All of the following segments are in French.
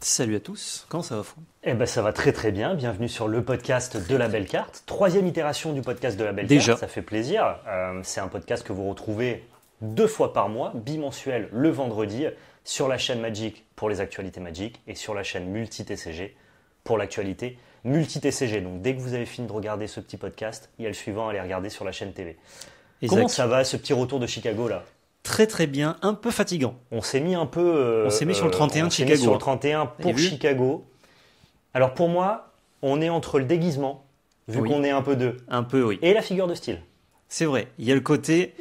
Salut à tous, comment ça va Fou Eh ben ça va très très bien, bienvenue sur le podcast de la belle carte, troisième itération du podcast de la belle carte, ça fait plaisir, euh, c'est un podcast que vous retrouvez deux fois par mois, bimensuel le vendredi, sur la chaîne Magic pour les actualités Magic et sur la chaîne Multi-TCG pour l'actualité Multi-TCG. Donc dès que vous avez fini de regarder ce petit podcast, il y a le suivant à aller regarder sur la chaîne TV. Comment ça va ce petit retour de Chicago là Très très bien, un peu fatigant. On s'est mis un peu. Euh, on s'est mis sur le 31 de Chicago. sur le 31 hein. pour Chicago. Alors pour moi, on est entre le déguisement, vu qu'on est un peu deux. Un peu, oui. Et la figure de style. C'est vrai, il y a le côté.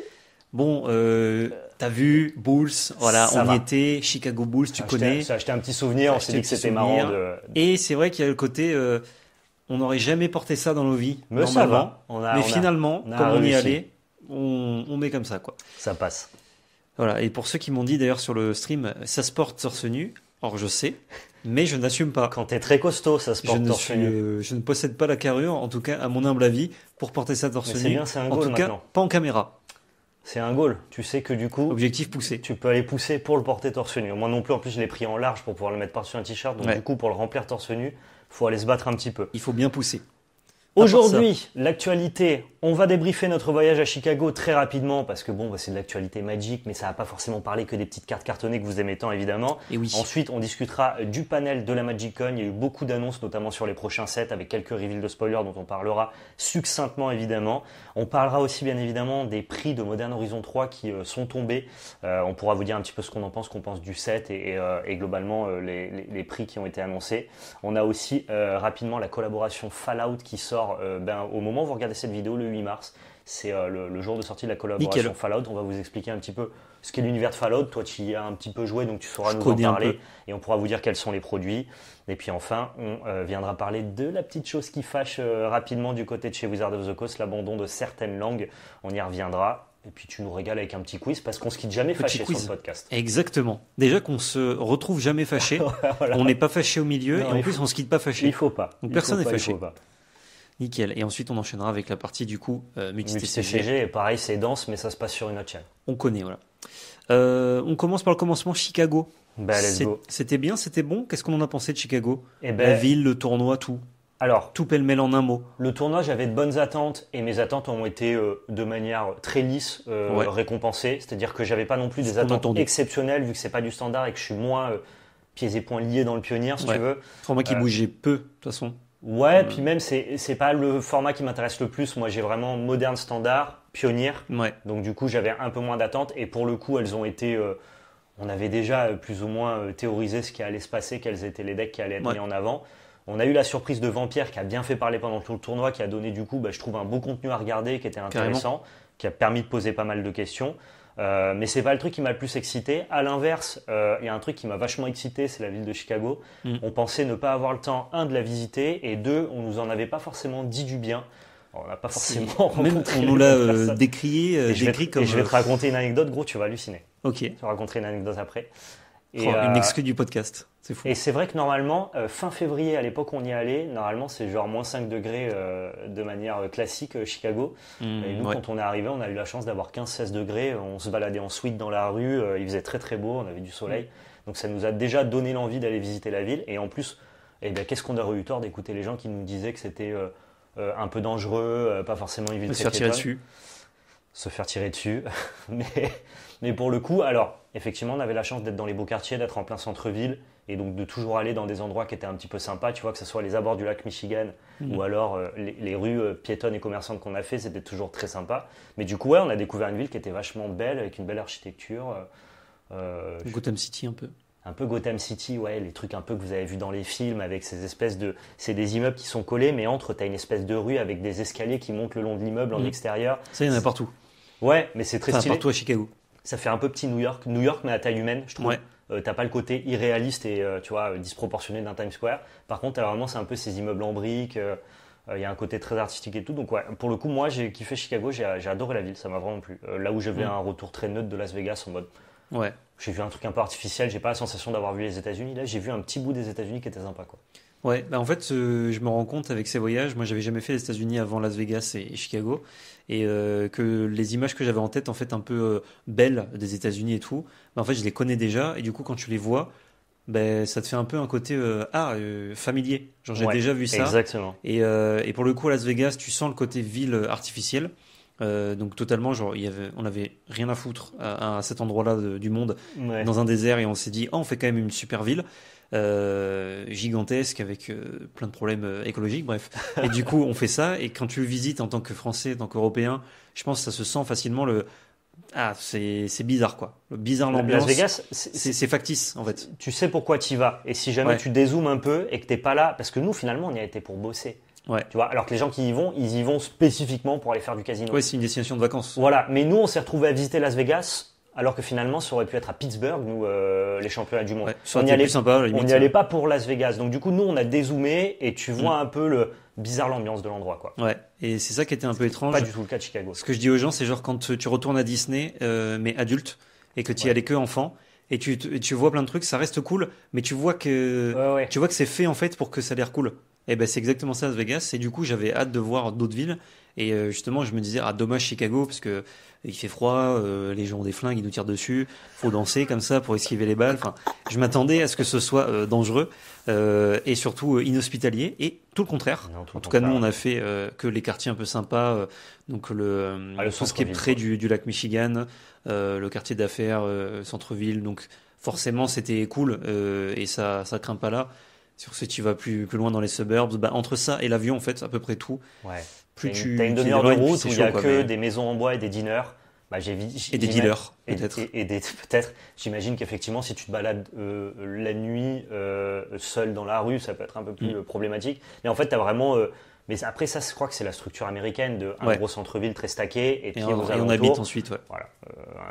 Bon, euh, t'as vu, Bulls, voilà, on y était, Chicago Bulls, tu connais. Ça acheté un petit souvenir, on s'est dit que c'était marrant. Et c'est vrai qu'il y a le côté. Euh, on n'aurait jamais porté ça dans nos vies. Mais Ça va. On Mais finalement, on comme on y allait, on, met comme ça, quoi. Ça passe. Voilà. Et pour ceux qui m'ont dit d'ailleurs sur le stream, ça se porte torse nu. Or, je sais, mais je n'assume pas. Quand t'es très costaud, ça se porte je torse nu. Euh, je ne possède pas la carrure, en tout cas, à mon humble avis, pour porter ça torse mais c'est Bien, c'est un goal maintenant. pas en caméra. C'est un goal. Tu sais que du coup. Objectif poussé. Tu peux aller pousser pour le porter torse nu. Moi non plus, en plus, je l'ai pris en large pour pouvoir le mettre par-dessus un t-shirt. Donc du coup, pour le remplir torse nu, faut aller se battre un petit peu. Il faut bien pousser. Aujourd'hui, l'actualité on va débriefer notre voyage à Chicago très rapidement parce que bon, bah, c'est de l'actualité magique mais ça va pas forcément parlé que des petites cartes cartonnées que vous aimez tant évidemment. Et oui. Ensuite, on discutera du panel de la Magic Il y a eu beaucoup d'annonces, notamment sur les prochains sets, avec quelques reveals de spoilers dont on parlera succinctement évidemment. On parlera aussi bien évidemment des prix de Modern Horizon 3 qui euh, sont tombés. Euh, on pourra vous dire un petit peu ce qu'on en pense, qu'on pense du set et, euh, globalement les, prix qui ont été annoncés. On a aussi rapidement la collaboration Fallout qui sort ben, au moment où vous regardez cette vidéo le 8 mars. C'est euh, le, jour de sortie de la collaboration Fallout. On va vous expliquer un petit peu ce qu'est l'univers de Fallout. Toi, tu y as un petit peu joué, donc tu sauras nous en parler et on pourra vous dire quels sont les produits. Et puis enfin, on euh, viendra parler de la petite chose qui fâche euh, rapidement du côté de chez Wizard of the Coast, l'abandon de certaines langues. On y reviendra. Et puis tu nous régales avec un petit quiz parce qu'on se quitte jamais fâché sur le podcast. Exactement. Déjà qu'on se retrouve jamais fâché. On n'est pas fâché au milieu et en plus on se quitte pas fâché. Il faut pas. personne n'est fâché. Nickel. Et ensuite, on enchaînera avec la partie du coup euh, multi-TCG. pareil, c'est dense, mais ça se passe sur une autre chaîne. On connaît, voilà. Euh, on commence par le commencement Chicago. Ben, c'était bien, c'était bon. Qu'est-ce qu'on en a pensé de Chicago eh La ben, ville, le tournoi, tout. Alors, tout pêle-mêle en un mot. Le tournoi, j'avais de bonnes attentes et mes attentes ont été euh, de manière très lisse euh, récompensées. C'est-à-dire que j'avais pas non plus des attentes exceptionnelles vu que c'est pas du standard et que je suis moins pieds et poings liés dans le pionnier, si tu veux. Pour moi qui bougeait peu, de toute façon. Ouais, euh. puis même, c'est pas le format qui m'intéresse le plus. Moi, j'ai vraiment moderne standard, pionnier. Donc, du coup, j'avais un peu moins d'attentes. Et pour le coup, elles ont été. Euh, on avait déjà euh, plus ou moins théorisé ce qui allait se passer, quels étaient les decks qui allaient être mis en avant. On a eu la surprise de Vampire qui a bien fait parler pendant tout le tournoi, qui a donné, du coup, bah, je trouve un beau contenu à regarder, qui était intéressant, qui a permis de poser pas mal de questions mais euh, mais c'est pas le truc qui m'a le plus excité. À l'inverse, euh, il y a un truc qui m'a vachement excité, c'est la ville de Chicago. Mm. On pensait ne pas avoir le temps, un, de la visiter, et deux, on nous en avait pas forcément dit du bien. on n'a pas forcément Même on nous l'a euh, décrié, décrit comme. je vais te raconter une anecdote, gros, tu vas halluciner. Ok. Je vais te raconter une anecdote après. Oh, une euh, exclue du podcast, c'est fou. Et c'est vrai que normalement, euh, fin février, à l'époque on y allait, normalement c'est genre moins 5 degrés euh, de manière classique Chicago. Mmh, et nous, quand on est arrivé, on a eu la chance d'avoir 15-16 degrés. On se baladait en suite dans la rue, il faisait très très beau, on avait du soleil. Mmh. Donc ça nous a déjà donné l'envie d'aller visiter la ville. Et en plus, eh bien qu'est-ce qu'on aurait eu tort d'écouter les gens qui nous disaient que c'était un peu dangereux, pas forcément évident. Se faire tirer dessus. Se faire tirer dessus. mais, mais pour le coup, alors, effectivement, on avait la chance d'être dans les beaux quartiers, d'être en plein centre-ville, et donc de toujours aller dans des endroits qui étaient un petit peu sympas, tu vois, que ce soit les abords du lac Michigan, mmh. ou alors euh, les, rues euh, piétonnes et commerçantes qu'on a fait, c'était toujours très sympa. Mais du coup, ouais, on a découvert une ville qui était vachement belle, avec une belle architecture. Euh, Gotham City un peu un peu Gotham City, ouais, les trucs un peu que vous avez vu dans les films avec ces espèces de. C'est des immeubles qui sont collés, mais entre, tu as une espèce de rue avec des escaliers qui montent le long de l'immeuble en mmh. extérieur. Ça, il y en a partout. Ouais, mais c'est très stylé. partout à Chicago ça fait un peu petit New York. New York, mais à taille humaine, je trouve. Euh, t'as pas le côté irréaliste et euh, tu vois euh, disproportionné d'un Times Square. Par contre, vraiment c'est un peu ces immeubles en briques. Il y a un côté très artistique et tout. Donc ouais, pour le coup, moi j'ai kiffé Chicago, j'ai adoré la ville, ça m'a vraiment plu. là où je vais mm. un retour très neutre de Las Vegas en mode. Ouais. J'ai vu un truc un peu artificiel. J'ai pas la sensation d'avoir vu les États-Unis. Là, j'ai vu un petit bout des États-Unis qui était sympa quoi. Ouais, bah, en fait, euh, je me rends compte avec ces voyages, moi j'avais jamais fait les États-Unis avant Las Vegas et, Chicago, et euh, que les images que j'avais en tête, en fait, un peu euh, belles des États-Unis et tout, bah, en fait, je les connais déjà, et du coup, quand tu les vois, ben, ça te fait un peu un côté ah, familier. Genre, j'ai déjà vu ça. Exactement. Et, et, pour le coup, Las Vegas, tu sens le côté ville artificielle. Euh, donc totalement, genre, avait, on n'avait rien à foutre à, cet endroit-là du monde, dans un désert, et on s'est dit, ah, on fait quand même une super ville. Euh, gigantesque avec euh, plein de problèmes écologiques, bref. Et du coup, on fait ça. Et quand tu le visites en tant que Français, en tant qu'Européen, je pense que ça se sent facilement le. Ah, c'est bizarre quoi. Le bizarre l'ambiance. Las Vegas, c'est factice en fait. Tu sais pourquoi tu y vas. Et si jamais tu dézoomes un peu et que t'es pas là, parce que nous finalement on y a été pour bosser. Ouais. alors que les gens qui y vont, ils y vont spécifiquement pour aller faire du casino. Oui c'est une destination de vacances. Voilà, mais nous, on s'est retrouvé à visiter Las Vegas alors que finalement, ça aurait pu être à Pittsburgh, nous, euh, les championnats du monde. on n'y allait, pas pour Las Vegas. Donc, du coup, nous, on a dézoomé et tu mm. vois un peu le bizarre l'ambiance de l'endroit, quoi. Ouais. Et c'est ça qui était un peu étrange. Pas du tout le cas Chicago. Ce que je dis aux gens, c'est genre quand tu retournes à Disney, euh, mais adulte, et que tu y allais que enfant, et tu, tu, vois plein de trucs, ça reste cool, mais tu vois que tu vois que c'est fait en fait pour que ça a l'air cool. Et eh ben c'est exactement ça Las Vegas. Et du coup j'avais hâte de voir d'autres villes. Et euh, justement je me disais ah dommage Chicago parce que il fait froid, euh, les gens ont des flingues, ils nous tirent dessus, faut danser comme ça pour esquiver les balles. Enfin je m'attendais à ce que ce soit euh, dangereux. Euh, et surtout euh, inhospitalier et tout le contraire. en tout cas, nous, on a fait euh, que les quartiers un peu sympas, donc le, tout ce ah, qui est près du, du, lac Michigan, le quartier d'affaires, centre-ville. Donc forcément, c'était cool et ça, ça craint pas là. Sur ce, tu vas plus, plus loin dans les suburbs, bah, entre ça et l'avion, en fait, à peu près tout. Ouais. Plus tu as une demi-heure de route où il n'y a que des maisons en bois et des diners. Bah, et des dealers, peut-être. Et, et, peut-être. J'imagine qu'effectivement, si tu te balades euh, la nuit euh, seul dans la rue, ça peut être un peu plus mm. problématique. Mais en fait, tu as vraiment. Euh, mais après, ça, je crois que c'est la structure américaine de un gros centre-ville très stacké et puis on, on habite ensuite. Ouais. Voilà,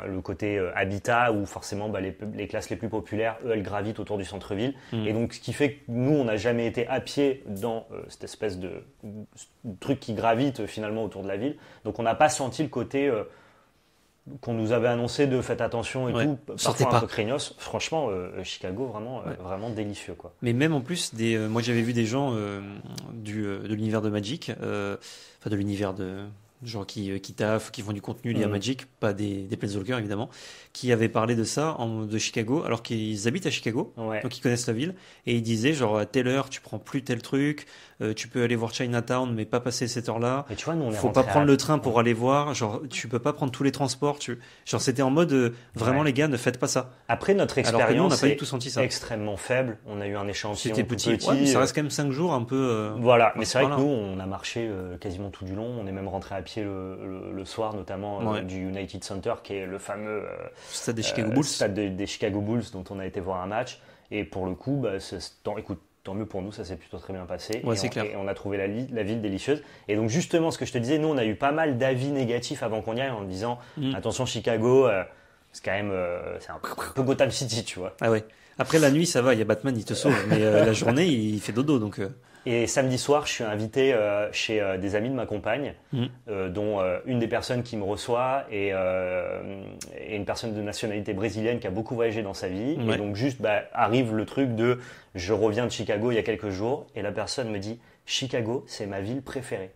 le côté habitat où forcément bah, les, classes les plus populaires, elles gravitent autour du centre-ville. Mm. Et donc, ce qui fait que nous, on n'a jamais été à pied dans cette espèce de, de truc qui gravite finalement autour de la ville. Donc, on n'a pas senti le côté qu'on nous avait annoncé de faites attention et tout, parfois pas. un peu Franchement, euh, euh, Chicago, vraiment, euh, vraiment délicieux. Quoi. Mais même en plus, des, moi j'avais vu des gens de l'univers de Magic, enfin de l'univers de gens qui, qui taffent, qui font du contenu lié à mhm. Magic, pas des, des Planeswalkers évidemment, qui avaient parlé de ça, en, de Chicago, alors qu'ils habitent à Chicago, donc ils connaissent la ville, et ils disaient genre à telle heure tu prends plus tel truc, euh, tu peux aller voir Chinatown, mais pas passer cette heure-là. Il tu Faut pas prendre le train pour aller voir. Genre, tu peux pas prendre tous les transports. Tu... Genre, c'était en mode euh, vraiment, les gars, ne faites pas ça. Après, notre expérience. on n'a pas tout senti ça. extrêmement faible. On a eu un échantillon. C'était petit. petit ça reste quand même 5 jours un peu. Euh, voilà, mais c'est vrai que nous, on a marché quasiment tout du long. On est même rentré à pied le, soir, notamment du United Center, qui est le fameux. stade des Chicago Bulls. des Chicago Bulls, dont on a été voir un match. Et pour le coup, bah, écoute, tant mieux pour nous, ça s'est plutôt très bien passé. et, on, clair. et, on, a trouvé la, ville délicieuse. Et donc justement, ce que je te disais, nous, on a eu pas mal d'avis négatifs avant qu'on y aille en disant, mm. attention Chicago, euh, c'est quand même euh, un peu Gotham City, tu vois. Ah ouais. Après la nuit, ça va, il y a Batman, il te sauve, mais euh, la journée, il fait dodo, donc. Et samedi soir, je suis invité euh, chez euh, des amis de ma compagne, mm. euh, dont une des personnes qui me reçoit est, une personne de nationalité brésilienne qui a beaucoup voyagé dans sa vie. Et donc juste bah, arrive le truc de je reviens de Chicago il y a quelques jours et la personne me dit Chicago, c'est ma ville préférée.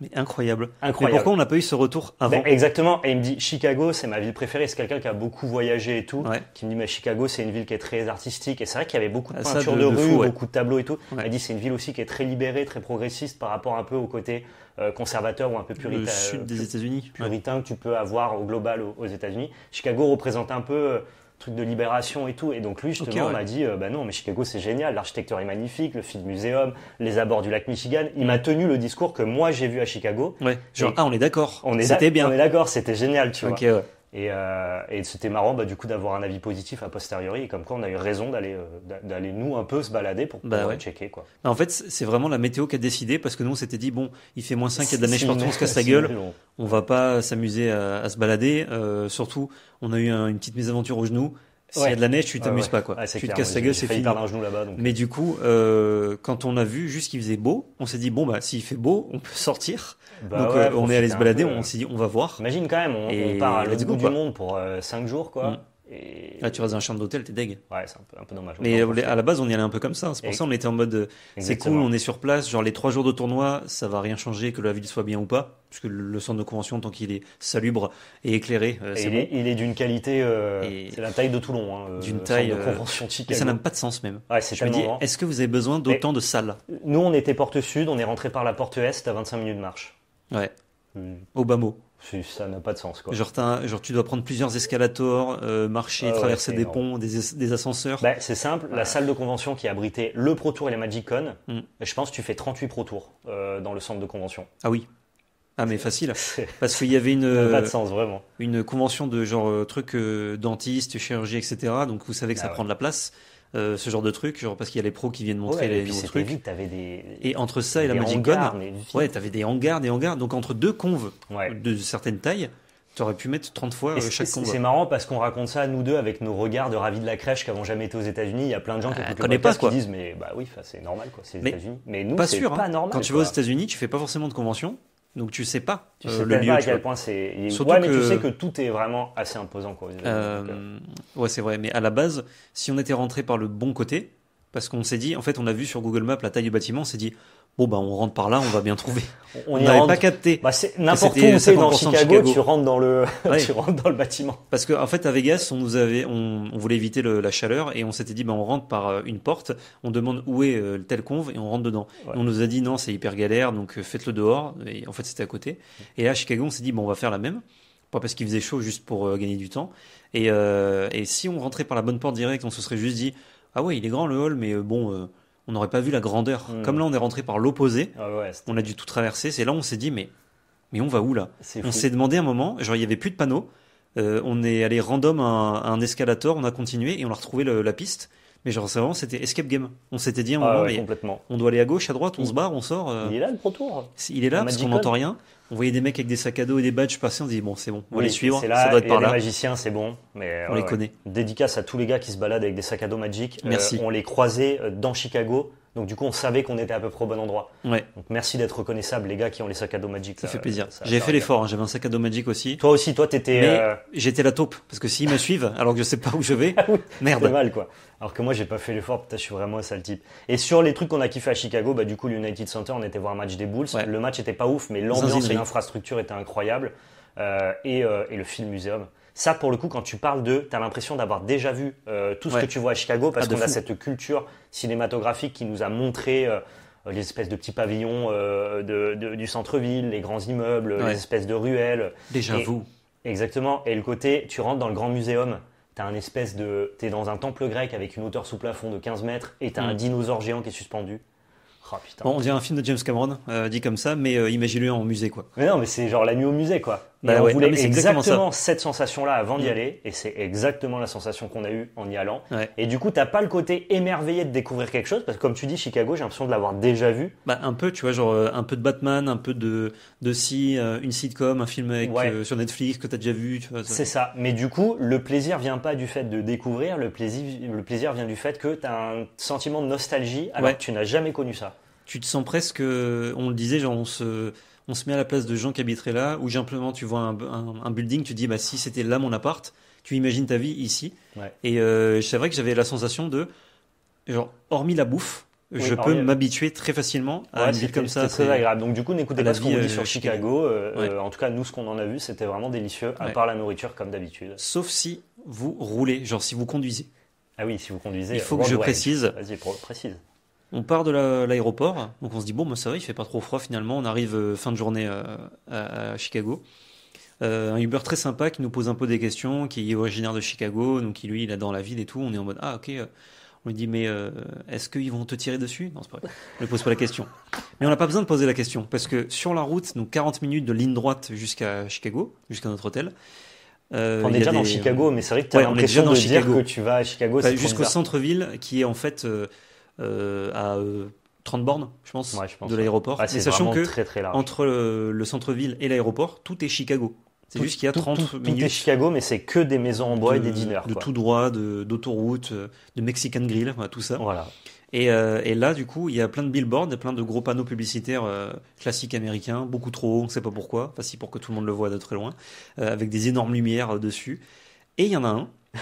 Mais incroyable. Incroyable. pourquoi on n'a pas eu ce retour avant ben, Exactement. Et il me dit Chicago, c'est ma ville préférée. C'est quelqu'un qui a beaucoup voyagé et tout. Qui me dit mais Chicago, c'est une ville qui est très artistique. Et c'est vrai qu'il y avait beaucoup de ah, peintures de, rue, beaucoup de tableaux et tout. Ouais. Il dit c'est une ville aussi qui est très libérée, très progressiste par rapport un peu au côté euh, conservateur ou un peu puritain. sud des États-Unis. Puritain que tu peux avoir au global aux États-Unis. Chicago représente un peu euh, truc de libération et tout. Et donc lui, justement, m'a dit, euh, bah non, mais Chicago, c'est génial, l'architecture est magnifique, le Field museum les abords du lac Michigan. Il m'a mm. tenu le discours que moi j'ai vu à Chicago. Ouais. Genre, ah, on est d'accord. On est bien. On est d'accord, c'était génial, tu vois. Ouais. Euh, et, c'était marrant bah, du coup d'avoir un avis positif à posteriori et comme quoi on a eu raison d'aller euh, nous un peu se balader pour bah checker en fait c'est vraiment la météo qui a décidé parce que nous on s'était dit bon il fait moins 5, il y a de la neige partout, on se casse la gueule, on va pas s'amuser à, se balader, euh, surtout on a eu une petite mésaventure au genou, s'il y a de la neige, tu t'amuses pas quoi. Ah, tu te casses la gueule, c'est fini. Mais euh. du coup, euh, quand on a vu juste qu'il faisait beau, on s'est dit bon bah s'il fait beau, on peut sortir. Bah donc euh, on est allé se balader, on euh, s'est dit on va voir. Imagine quand même, on, part à l'autre bout du monde pour 5 jours quoi. Mm. Là ah, tu restes dans un chambre d'hôtel, t'es deg. Ouais, c'est un peu, dommage. Mais euh, à la base, on y allait un peu comme ça. Hein. C'est pour ça on était en mode euh, c'est cool, on est sur place. Genre les trois jours de tournoi, ça va rien changer que la ville soit bien ou pas. Puisque le centre de convention, tant qu'il est salubre et éclairé, euh, c'est bon. Il est, d'une qualité. C'est la taille de Toulon. Hein, d'une taille. De convention ça n'a pas de sens même. Ouais, Je me dis, est-ce que vous avez besoin d'autant de salles Nous, on était porte sud, on est rentré par la porte est à 25 minutes de marche. Ouais. Hmm. Au bas mot ça n'a pas de sens. Quoi. Genre, tu dois prendre plusieurs escalators, euh, marcher, ah traverser des ponts, des, ascenseurs. Bah, c'est simple, la salle de convention qui abritait le Pro Tour et les Magic Con, mm. bah, je pense que tu fais 38 Pro Tours euh, dans le centre de convention. Ah oui. Ah mais facile. Parce qu'il y avait une, euh, convention de genre truc dentiste, chirurgie, etc. Donc vous savez que ah ça prend de la place. Euh, ce genre de truc, genre parce qu'il y a les pros qui viennent montrer les nouveaux trucs. et entre ça et la Magic Gun, ouais, t'avais des hangars, des hangars. Donc entre deux conves de certaines tailles, t'aurais pu mettre 30 fois euh, chaque conve. C'est marrant parce qu'on raconte ça à nous deux avec nos regards de ravis de la crèche qu'avons jamais été aux États-Unis. Il y a plein de gens qui, ne euh, connaissent pas, quoi. qui disent mais bah oui, c'est normal quoi, c'est États-Unis. Mais nous, c'est pas, sûr, hein. normal. Quand tu vas aux États-Unis, tu fais pas forcément de convention. Donc tu sais pas euh, le lieu. à quel point c'est. mais tu sais que tout est vraiment assez imposant. Quoi, euh, Ouais, c'est vrai. Mais à la base, si on était rentré par le bon côté, parce qu'on s'est dit, en fait, on a vu sur Google Maps la taille du bâtiment, on s'est dit, bon, bah, on rentre par là, on va bien trouver. On n'avait pas capté. Bah, N'importe où dans Chicago, tu rentres dans le, tu rentres dans le bâtiment. Parce qu'en en fait, à Vegas, on nous avait, on, voulait éviter la chaleur et on s'était dit, bah, on rentre par euh, une porte, on demande où est euh, le tel conve et on rentre dedans. On nous a dit, non, c'est hyper galère, donc euh, faites-le dehors. Et en fait, c'était à côté. Et à Chicago, on s'est dit, bon, on va faire la même. Pas parce qu'il faisait chaud, juste pour gagner du temps. Et, et si on rentrait par la bonne porte directe, on se serait juste dit, ah ouais, il est grand le hall, mais euh, bon, euh, on n'aurait pas vu la grandeur. Mmh. Comme là, on est rentré par l'opposé, ah on a dû tout traverser. C'est là où on s'est dit, mais, mais on va où là On s'est demandé un moment, genre il n'y avait plus de panneaux. Euh, on est allé random à un, escalator, on a continué et on a retrouvé la piste. Mais genre, vraiment, c'était escape game. On s'était dit, on, ah on doit aller à gauche, à droite, on se barre, on sort. Euh. Il est là le pro Il est là parce qu'on n'entend rien. On voyait des mecs avec des sacs à dos et des badges passer. On dit, bon, c'est bon, on va les suivre. Là, ça doit être par là. Les magiciens, c'est bon. Mais, on les connaît. Dédicace à tous les gars qui se baladent avec des sacs à dos magiques Merci. Euh, on les croisait euh, dans Chicago donc du coup, on savait qu'on était à peu près au bon endroit. Donc merci d'être reconnaissable, les gars qui ont les sacs à dos Magic. Ça, fait plaisir. J'ai fait l'effort, hein. j'avais un sac à dos Magic aussi. Toi aussi, toi t'étais. Euh, j'étais la taupe parce que s'ils me suivent, alors que je sais pas où je vais, ah merde. mal quoi. Alors que moi, j'ai pas fait l'effort. peut-être je suis vraiment un sale type. Et sur les trucs qu'on a kiffé à Chicago, bah du coup, l'United Center, on était voir un match des Bulls. Le match était pas ouf, mais l'ambiance et l'infrastructure étaient incroyables. Euh, et, euh, et, le film museum. Ça, pour le coup, quand tu parles de, tu as l'impression d'avoir déjà vu euh, tout ce que tu vois à Chicago ah, parce qu'on a cette culture cinématographique qui nous a montré euh, euh, les espèces de petits pavillons de, du centre-ville, les grands immeubles, les espèces de ruelles. Déjà vous. Exactement. Et le côté, tu rentres dans le grand muséum. as un espèce de. es dans un temple grec avec une hauteur sous plafond de 15 mètres et tu as un mm. dinosaure géant qui est suspendu. Oh, bon, on dirait un film de James Cameron, dit comme ça, mais imagine le en musée, quoi. Mais non, mais c'est genre la nuit au musée, quoi. Bah on voulait exactement cette sensation-là avant d'y mm. aller, et c'est exactement la sensation qu'on a eue en y allant. Et du coup, t'as pas le côté émerveillé de découvrir quelque chose, parce que comme tu dis, Chicago, j'ai l'impression de l'avoir déjà vu. Bah, un peu, tu vois, genre euh, un peu de Batman, un peu de, de si, euh, une sitcom, un film euh, sur Netflix que tu as déjà vu. C'est ça. Mais du coup, le plaisir vient pas du fait de découvrir, le plaisir, le plaisir vient du fait que tu as un sentiment de nostalgie alors que tu n'as jamais connu ça. Tu te sens presque, on le disait, genre on se on se met à la place de gens qui habiteraient là, où simplement tu vois un, building, tu dis bah si c'était là mon appart, tu imagines ta vie ici. Et euh, c'est vrai que j'avais la sensation de, genre, hormis la bouffe, je peux euh, m'habituer très facilement à une ville comme ça. C'est très agréable. Donc du coup, n'écoutez pas ce qu'on vous dit euh, sur Chicago. en tout cas, nous, ce qu'on en a vu, c'était vraiment délicieux, à part la nourriture comme d'habitude. Sauf si vous roulez, genre si vous conduisez. Ah oui, si vous conduisez. Il faut que je précise. Vas-y, précise. On part de l'aéroport, donc on se dit bon, ben ça va, il fait pas trop froid finalement. On arrive euh, fin de journée euh, à, Chicago. Euh, un Uber très sympa qui nous pose un peu des questions, qui est originaire de Chicago, donc lui il est dans la ville et tout. On est en mode ah ok. On lui dit mais est-ce qu'ils vont te tirer dessus Non, c'est pas vrai. On ne pose pas la question. Mais on n'a pas besoin de poser la question parce que sur la route, donc 40 minutes de ligne droite jusqu'à Chicago, jusqu'à notre hôtel, on est déjà dans Chicago, mais c'est vrai que tu as l'impression de Chicago. dire que tu vas à Chicago. Jusqu'au centre-ville, qui est en fait euh, à 30 euh, bornes, je pense, de l'aéroport. sachant que très, très entre euh, le, centre-ville et l'aéroport, tout est Chicago. C'est juste qu'il y a 30 est Chicago, mais c'est que des maisons en bois et des diners. De tout droit, d'autoroute, de, Mexican Grill, tout ça. Voilà. Et, là, du coup, il y a plein de billboards, plein de gros panneaux publicitaires classiques américains, beaucoup trop haut, on ne sait pas pourquoi, facile pour que tout le monde le voit de très loin, avec des énormes lumières dessus. Et il y en a un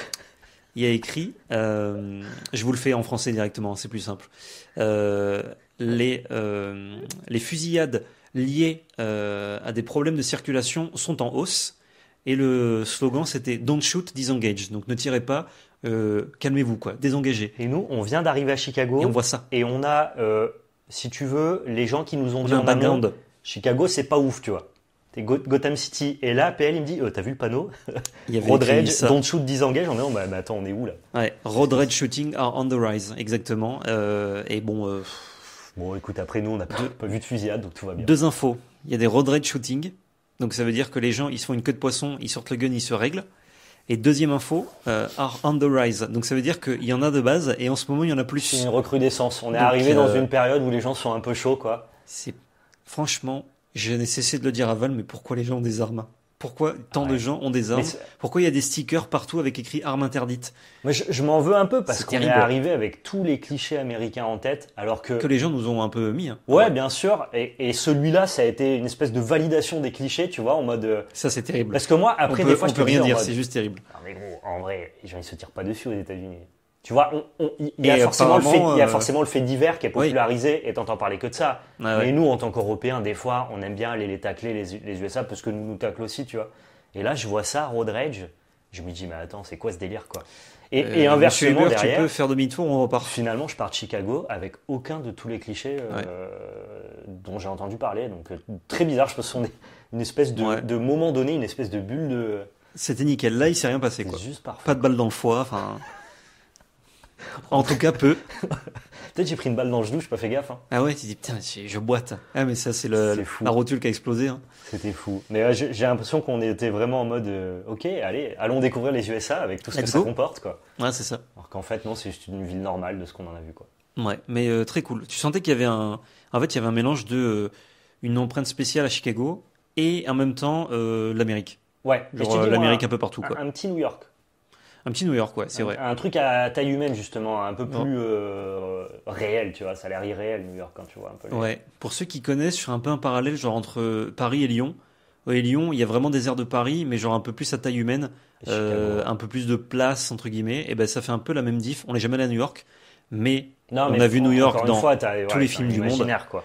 il a écrit, euh, je vous le fais en français directement, c'est plus simple, euh, les, euh, les fusillades liées à des problèmes de circulation sont en hausse. Et le slogan, c'était Don't shoot, disengage. Donc ne tirez pas, calmez-vous, quoi, désengagez. Et nous, on vient d'arriver à Chicago. Et on voit ça. Et on a, si tu veux, les gens qui nous ont on dit en Chicago, c'est pas ouf, tu vois. Gotham City. Et là, PL, il me dit euh, T'as vu le panneau il Don't Shoot Disengage. On est en mais attends, on est où là ouais, Shooting are on the rise, exactement. Euh, et bon. Euh, bon, écoute, après nous, on n'a pas, vu de fusillade, donc tout va bien. Deux infos il y a des rage Shooting. Donc ça veut dire que les gens, ils se font une queue de poisson, ils sortent le gun, ils se règlent. Et deuxième info, are on the rise. Donc ça veut dire qu'il y en a de base et en ce moment il y en a plus. C'est une recrudescence. On est arrivé dans une période où les gens sont un peu chauds, quoi. C'est franchement je n'ai cessé de le dire à Val, mais pourquoi les gens ont des armes hein pourquoi tant de gens ont des armes Pourquoi il y a des stickers partout avec écrit armes interdites Moi, je, m'en veux un peu parce qu'on est arrivé avec tous les clichés américains en tête, alors que que les gens nous ont un peu mis. Hein. Ouais, bien sûr. Et, celui-là, ça a été une espèce de validation des clichés, tu vois, en mode. Euh, ça, c'est terrible. Parce que moi, après, des fois, on je peux rien dire. C'est juste terrible. en vrai, les gens ils se tirent pas dessus aux États-Unis. Tu vois, il y, a euh, forcément le fait divers qui est popularisé et t'entends parler que de ça. mais nous, en tant qu'Européens, des fois, on aime bien aller les tacler, les, USA, parce que nous nous taclons aussi, tu vois. Et là, je vois ça, Road Rage, je me dis, mais attends, c'est quoi ce délire, quoi et, euh, inversement, derrière, tu peux faire demi-tour, on repart. Finalement, je pars de Chicago avec aucun de tous les clichés euh, dont j'ai entendu parler. Donc, très bizarre, je pense que une espèce de, moment donné, une espèce de bulle de. C'était nickel. Là, il s'est rien passé. Quoi. Juste parfait. Pas de balle dans le foie. Enfin, en tout cas, peu. Peut-être j'ai pris une balle dans le genou, je pas fait gaffe. Hein. Ah ouais, tu dis putain, je boite. Ah mais ça c'est la rotule qui a explosé. Hein. C'était fou. Mais euh, j'ai l'impression qu'on était vraiment en mode euh, ok, allez, allons découvrir les USA avec tout ce que ça comporte quoi. Ouais, c'est ça. Alors qu'en fait non, c'est juste une ville normale de ce qu'on en a vu quoi. Ouais, mais euh, très cool. Tu sentais qu'il y avait un, en fait, il y avait un mélange de une empreinte spéciale à Chicago et en même temps l'Amérique. Ouais. l'Amérique un peu partout quoi. un petit New York. Un petit New York, ouais, c'est vrai. Un truc à taille humaine, justement, un peu plus euh, réel, tu vois. Ça a l'air irréel, New York, quand tu vois un peu. Ouais. Pour ceux qui connaissent, je fais un peu un parallèle, genre entre euh, Paris et Lyon. Et Lyon, il y a vraiment des airs de Paris, mais genre un peu plus à taille humaine, euh, un peu plus de place, entre guillemets. Et eh ben ça fait un peu la même diff. On n'est jamais allé à New York, mais, non, on a vu New York dans tous les films du monde. quoi.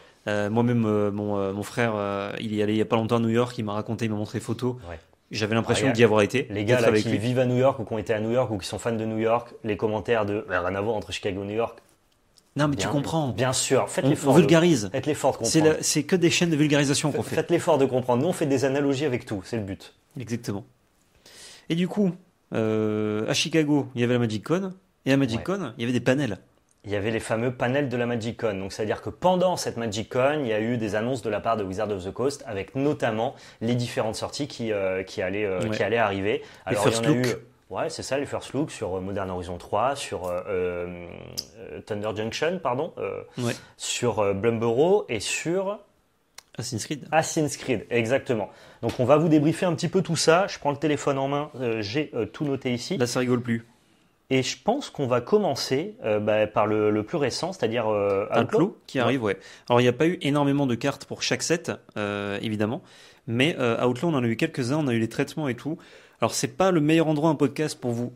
Moi-même, mon, mon, frère, il y allé il n'y a pas longtemps à New York, il m'a raconté, il m'a montré les photos. Ouais. J'avais l'impression ah, d'y avoir été. Les gars avec qui vivent à New York ou qui ont été à New York ou qui sont fans de New York, les commentaires de ben, rien à voir entre Chicago et New York. Non, mais tu comprends. Bien sûr, faites l'effort. Vulgarise. Faites l'effort de comprendre. C'est que des chaînes de vulgarisation qu'on fait. Faites l'effort de comprendre. Nous, on fait des analogies avec tout. C'est le but. Exactement. Et du coup, euh, à Chicago, il y avait la Magic Con. Et à Magic Con, il y avait des panels il y avait les fameux panels de la MagicCon. Donc, c'est-à-dire que pendant cette Con, il y a eu des annonces de la part de Wizard of the Coast, avec notamment les différentes sorties qui, euh, qui, allaient, euh, qui arriver. Alors, les first il y Ouais, c'est ça, les first look sur euh, Modern Horizon 3, sur Thunder Junction, pardon, sur Blumborough et sur. Assassin's Creed. Assassin's Creed, exactement. Donc on va vous débriefer un petit peu tout ça. Je prends le téléphone en main, j'ai tout noté ici. Là, ça rigole plus. Et je pense qu'on va commencer euh, bah, par le, plus récent, c'est-à-dire euh, un Outlaw. qui arrive, ouais. Alors il n'y a pas eu énormément de cartes pour chaque set, euh, évidemment, mais Outlaw on en a eu quelques-uns, on a eu les traitements et tout. Alors c'est pas le meilleur endroit un podcast pour vous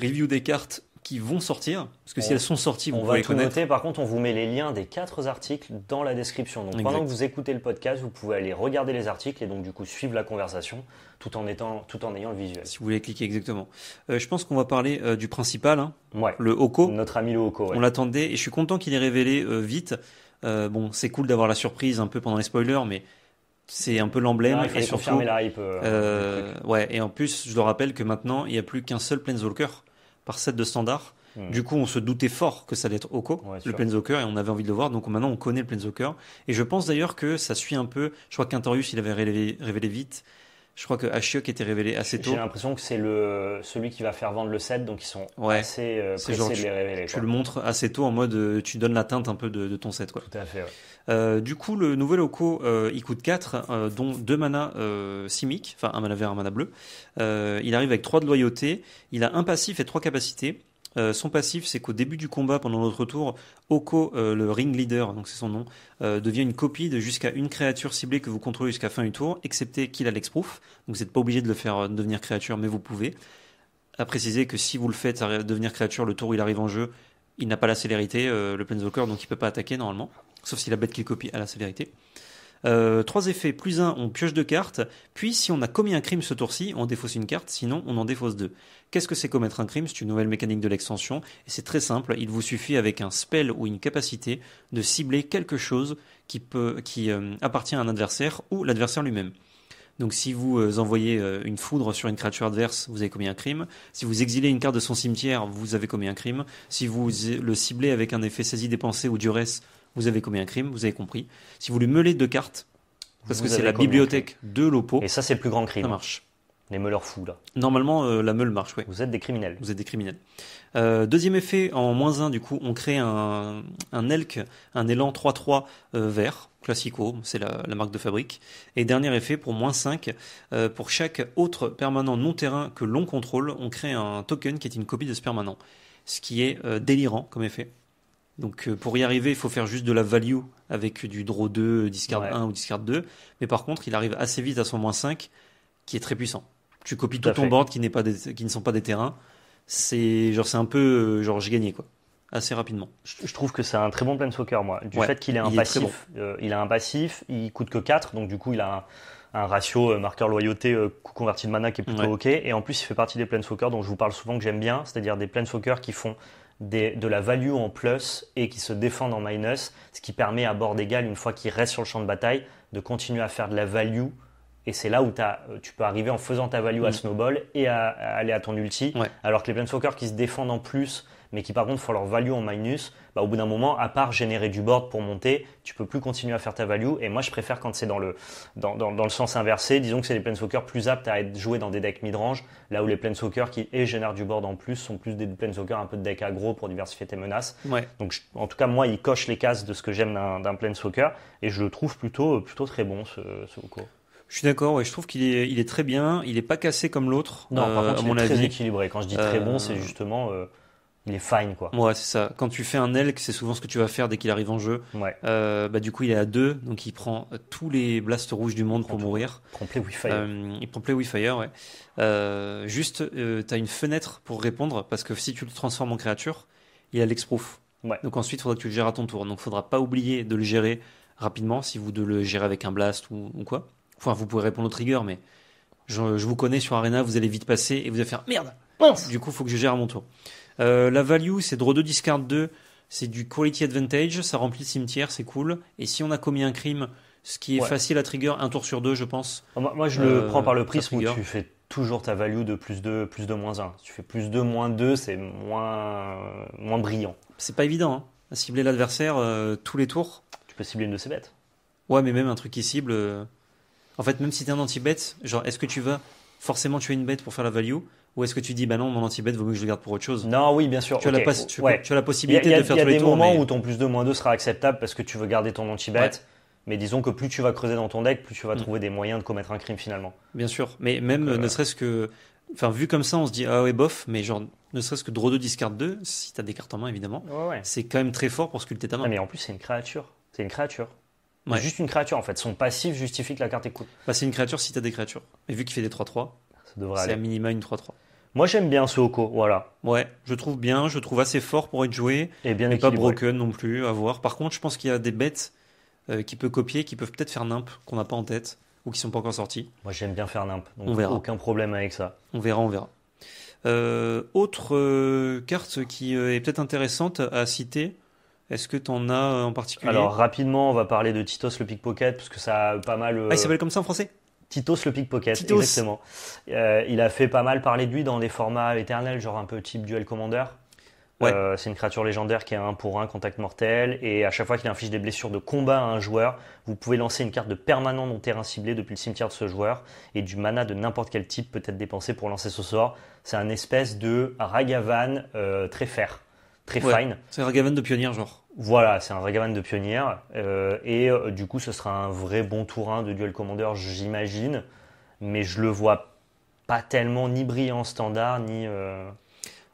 review des cartes qui vont sortir, parce que si elles sont sorties, on va les Noter. Par contre, on vous met les liens des quatre articles dans la description. Donc pendant que vous écoutez le podcast, vous pouvez aller regarder les articles et donc du coup suivre la conversation tout en, étant, tout en ayant le visuel. Si vous voulez cliquer exactement. Euh, je pense qu'on va parler euh, du principal, hein. le Oko Notre ami le Oko, On l'attendait et je suis content qu'il ait révélé euh, vite. bon, c'est cool d'avoir la surprise un peu pendant les spoilers, mais c'est un peu l'emblème ah, il et surtout la hype, ouais et en plus je le rappelle que maintenant il n'y a plus qu'un seul Planeswalker par 7 de standard. Du coup, on se doutait fort que ça allait être Oko, ouais, le Planeswalker, et on avait envie de le voir. Donc maintenant, on connaît le coeur Et je pense d'ailleurs que ça suit un peu. Je crois qu'Intorius, il avait révélé vite je crois que Ashiok était révélé assez tôt. J'ai l'impression que c'est le celui qui va faire vendre le set, donc ils sont assez euh, pressés de tu, les révéler. Tu le montres assez tôt en mode euh, tu donnes la teinte un peu de, ton set. Quoi. Tout à fait. Euh, du coup, le nouvel loco il coûte 4, dont 2 manas simiques, enfin un mana vert, un mana bleu. il arrive avec 3 de loyauté, il a un passif et 3 capacités. Euh, son passif, c'est qu'au début du combat, pendant notre tour, Oko, euh, le le Leader, donc c'est son nom, euh, devient une copie de jusqu'à une créature ciblée que vous contrôlez jusqu'à fin du tour, excepté qu'il a l'exproof. Donc vous n'êtes pas obligé de le faire devenir créature, mais vous pouvez. À préciser que si vous le faites devenir créature, le tour où il arrive en jeu, il n'a pas la célérité, le Planeswalker, donc il ne peut pas attaquer normalement, sauf si la bête qu'il copie a la célérité. Euh, trois effets, plus un, on pioche deux cartes, puis si on a commis un crime ce tour-ci, on défausse une carte, sinon on en défausse deux. Qu'est-ce que c'est commettre un crime C'est une nouvelle mécanique de l'extension, et c'est très simple, il vous suffit avec un spell ou une capacité de cibler quelque chose qui, euh, appartient à un adversaire ou l'adversaire lui-même. Donc si vous euh, envoyez une foudre sur une créature adverse, vous avez commis un crime. Si vous exilez une carte de son cimetière, vous avez commis un crime. Si vous le ciblez avec un effet saisie dépensé ou duresse, vous avez commis un crime, vous avez compris. Si vous lui meulez deux cartes, parce que c'est la bibliothèque de Lopo. Et ça, c'est le plus grand crime. Ça marche. Les meuleurs fous, là. Normalement, euh, la meule marche, oui. Vous êtes des criminels. Vous êtes des criminels. Euh, deuxième effet, en moins 1, du coup, on crée un, un elk, un élan 3-3 euh, vert, classico, c'est la, la, marque de fabrique. Et dernier effet, pour moins 5, pour chaque autre permanent non-terrain que l'on contrôle, on crée un token qui est une copie de ce permanent. Ce qui est délirant comme effet. Donc euh, pour y arriver, il faut faire juste de la value avec du draw 2, discard 1 ou discard 2. Mais par contre, il arrive assez vite à son moins 5, qui est très puissant. Tu copies tout, ton board qui, pas qui ne sont pas des terrains. C'est genre un peu euh, genre j'ai gagné quoi assez rapidement. Je, trouve que c'est un très bon soccer, moi. Du fait qu'il est un il passif, euh, il a un passif, il coûte que 4, donc du coup, il a un, ratio marqueur loyauté converti de mana qui est plutôt OK. Et en plus, il fait partie des soccer dont je vous parle souvent que j'aime bien, c'est-à-dire des soccer qui font de la value en plus et qui se défendent en minus, ce qui permet à bord d'égal, une fois qu'il reste sur le champ de bataille, de continuer à faire de la value. Et c'est là où tu peux arriver en faisant ta value à mm. snowball et à, aller à ton ulti. Alors que les Planeswalkers qui se défendent en plus mais qui par contre font leur value en minus, bah, au bout d'un moment, à part générer du board pour monter, tu peux plus continuer à faire ta value. Et moi, je préfère quand c'est dans le, dans, dans, dans, le sens inversé. Disons que c'est les planeswalkers plus aptes à être joués dans des decks mid-range, là où les planeswalkers qui génèrent du board en plus sont plus des planeswalkers un peu de deck agro pour diversifier tes menaces. Donc, en tout cas, moi, il coche les cases de ce que j'aime d'un planeswalker et je le trouve plutôt, plutôt très bon, ce, ce Je suis d'accord, je trouve qu'il est, il est très bien. Il n'est pas cassé comme l'autre. Non, par euh, contre, il à mon est avis. très équilibré. Quand je dis très bon, c'est euh, justement. Euh, il est fine quoi. Ouais, c'est ça. Quand tu fais un elk, c'est souvent ce que tu vas faire dès qu'il arrive en jeu. Ouais. Euh, bah, du coup, il est à 2, donc il prend tous les blasts rouges du monde pour mourir. Euh, il prend Play Wi-Fi. il prend Play Wi-Fi, ouais. Euh, juste, tu as une fenêtre pour répondre, parce que si tu le transformes en créature, il a l'exproof. Ouais. Donc ensuite, il faudra que tu le gères à ton tour. Donc il faudra pas oublier de le gérer rapidement, si vous de le gérer avec un blast ou, quoi. Enfin, vous pouvez répondre au trigger, mais je, vous connais sur Arena, vous allez vite passer et vous allez faire merde. Du coup, il faut que je gère à mon tour. Euh, la value, c'est draw 2, discard 2, c'est du quality advantage, ça remplit le cimetière, c'est cool. Et si on a commis un crime, ce qui est facile à trigger, un tour sur deux, je pense. Ah, moi, je le euh, prends par le prisme où tu fais toujours ta value de plus 2, plus 2, moins 1. Si tu fais plus 2, moins 2, c'est moins, moins brillant. C'est pas évident, hein. Cibler l'adversaire euh, tous les tours. Tu peux cibler une de ses bêtes. Ouais, mais même un truc qui cible. En fait, même si t'es un anti-bête, genre, est-ce que tu vas forcément tuer une bête pour faire la value ou est-ce que tu dis, bah non, mon anti bête vaut mieux que je le garde pour autre chose Non, oui, bien sûr. Tu, as, la possibilité de faire tous les tours. Il y a des moments où ton plus 2, moins 2 sera acceptable parce que tu veux garder ton anti bête Mais disons que plus tu vas creuser dans ton deck, plus tu vas mm. trouver des moyens de commettre un crime finalement. Bien sûr. Mais même euh, ne euh, serait-ce que. Enfin, vu comme ça, on se dit, ah ouais, bof, mais genre, ne serait-ce que draw 2, discard 2, si t'as des cartes en main évidemment, c'est quand même très fort pour sculpter ta main. Ah, mais en plus, c'est une créature. C'est une créature. C'est Juste une créature en fait. Son passif justifie que la carte est Bah, c'est une créature si t'as des créatures. Mais vu qu'il fait des 3-3, c'est à minima une 3-3. Moi, j'aime bien Soko, voilà. Ouais, je trouve bien, je trouve assez fort pour être joué. Et bien Et pas broken non plus, à voir. Par contre, je pense qu'il y a des bêtes euh, qui peut copier, qui peuvent peut-être faire nimp, qu'on n'a pas en tête, ou qui sont pas encore sortis. Moi, j'aime bien faire nimp, donc on verra. aucun problème avec ça. On verra, on verra. Euh, autre euh, carte qui est peut-être intéressante à citer, est-ce que tu en as en particulier Alors, rapidement, on va parler de Titos le pickpocket, parce que ça a pas mal. Ah, il s'appelle comme ça en français Titos le pickpocket, euh, il a fait pas mal parler de lui dans les formats éternels, genre un peu type Duel Commander. Euh, c'est une créature légendaire qui a un pour un contact mortel et à chaque fois qu'il inflige des blessures de combat à un joueur, vous pouvez lancer une carte de permanent non terrain ciblé depuis le cimetière de ce joueur et du mana de n'importe quel type peut être dépensé pour lancer ce sort. C'est un espèce de Ragavan euh, très fer très fine. C'est un Ragavan de pionnière, genre. Voilà, c'est un Ragavan de pionnière. Euh, et euh, du coup, ce sera un vrai bon tour de Duel Commander, j'imagine. Mais je le vois pas tellement ni brillant standard, ni. Euh,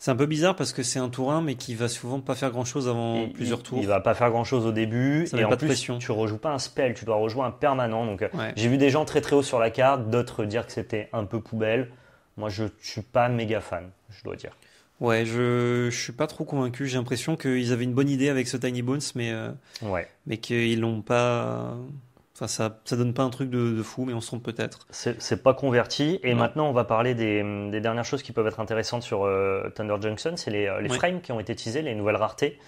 c'est un peu bizarre parce que c'est un tour mais qui va souvent pas faire grand chose avant plusieurs tours. Il va pas faire grand chose au début. et en pas plus, de pression. tu rejoues pas un spell, tu dois rejouer un permanent. Donc, j'ai vu des gens très très haut sur la carte, d'autres dire que c'était un peu poubelle. Moi, je suis pas méga fan, je dois dire. Ouais, je, je suis pas trop convaincu. J'ai l'impression qu'ils avaient une bonne idée avec ce Tiny Bones, mais, euh, ouais. mais qu'ils l'ont pas. Enfin, ça, donne pas un truc de, fou, mais on se trompe peut-être. C'est pas converti. Et maintenant, on va parler des, dernières choses qui peuvent être intéressantes sur euh, Thunder Junction. C'est les, euh, frames qui ont été teasés, les nouvelles raretés.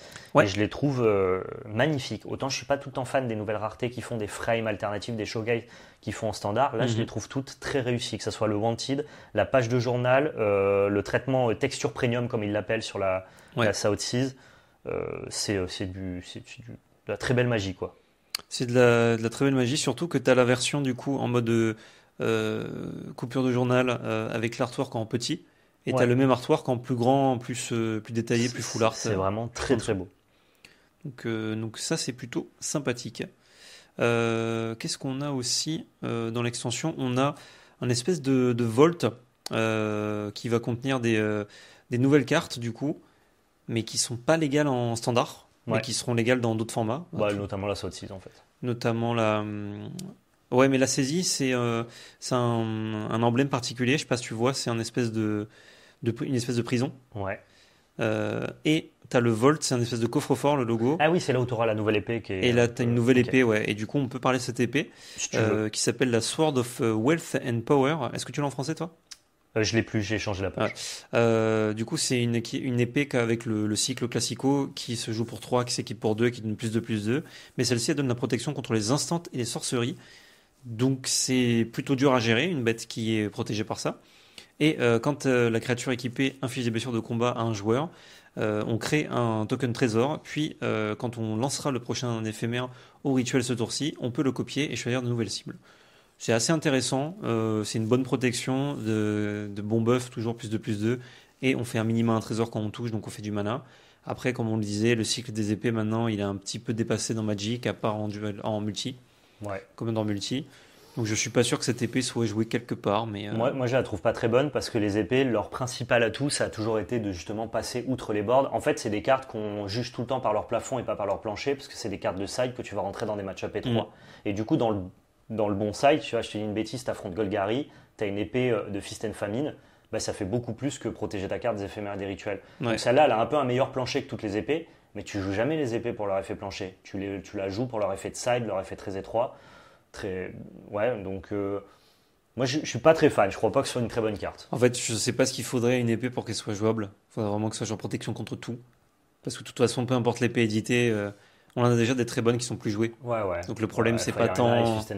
Et je les trouve euh, magnifiques. Autant je suis pas tout le temps fan des nouvelles raretés qui font des frames alternatives, des shogai qui font en standard. Là, je mhm. les trouve toutes très réussies, que ce soit le Wanted, la page de journal, le traitement texture premium, comme ils l'appellent sur la, South Seas. C'est du, de la très belle magie, quoi. C'est de la, très belle magie, surtout que tu as la version du coup en mode euh, euh, coupure de journal euh, avec l'artwork en petit, et tu as le même artwork en plus grand, plus, plus détaillé, plus full art. C'est vraiment très très beau. Donc, ça c'est plutôt sympathique. Qu'est-ce qu'on a aussi dans l'extension On a un espèce de, de qui va contenir des, des nouvelles cartes du coup, mais qui sont pas légales en standard mais qui seront légales dans d'autres formats. Bah, notamment la SWAT 6 en fait. Notamment la. Euh, ouais, mais la saisie, c'est euh, c'est un, emblème particulier. Je sais pas si tu vois, c'est une, espèce de, de, une espèce de prison. Ouais. Euh, et tu as le Volt, c'est un espèce de coffre-fort, le logo. Ah oui, c'est là où tu auras la nouvelle épée. Qui est... Et là, tu as une nouvelle épée, ouais. Et du coup, on peut parler de cette épée qui s'appelle la Sword of Wealth and Power. Est-ce que tu l'as en français, toi euh, je l'ai plus, j'ai changé la page. Euh, du coup, c'est une, épée qu'avec le, cycle classico qui se joue pour 3, qui s'équipe pour 2, qui donne plus de plus 2. Mais celle-ci, elle donne la protection contre les instants et les sorceries. Donc, c'est plutôt dur à gérer, une bête qui est protégée par ça. Et euh, quand la créature équipée inflige des blessures de combat à un joueur, on crée un token trésor. Puis, quand on lancera le prochain éphémère au rituel ce tour-ci, on peut le copier et choisir de nouvelles cibles. C'est assez intéressant. Euh, c'est une bonne protection de, bon buff, toujours plus de plus 2. Et on fait un minimum un trésor quand on touche, donc on fait du mana. Après, comme on le disait, le cycle des épées, maintenant, il est un petit peu dépassé dans Magic, à part en, en multi. Ouais. Comme dans multi. Donc je suis pas sûr que cette épée soit jouée quelque part, mais euh, moi, moi je la trouve pas très bonne parce que les épées, leur principal atout, ça a toujours été de justement passer outre les boards. En fait, c'est des cartes qu'on juge tout le temps par leur plafond et pas par leur plancher parce que c'est des cartes de side que tu vas rentrer dans des matchups étroits. Mm. Et du coup, dans le dans le bon side, tu vois, je te dis une bêtise, t'affrontes Golgari, t'as une épée euh, de Fist and Famine, bah, ça fait beaucoup plus que protéger ta carte des éphémères et des rituels. Donc celle-là, elle a un peu un meilleur plancher que toutes les épées, mais tu joues jamais les épées pour leur effet plancher. Tu, les, tu la joues pour leur effet de side, leur effet très étroit. Très... Ouais, donc... Euh, moi, je, ne suis pas très fan. Je crois pas que ce soit une très bonne carte. En fait, je sais pas ce qu'il faudrait à une épée pour qu'elle soit jouable. Il faudrait vraiment que ce soit genre protection contre tout. Parce que de toute façon, peu importe l'épée éditée, euh, on en a déjà des très bonnes qui sont plus jouées. Ouais, Donc le problème, c'est pas tant. C'est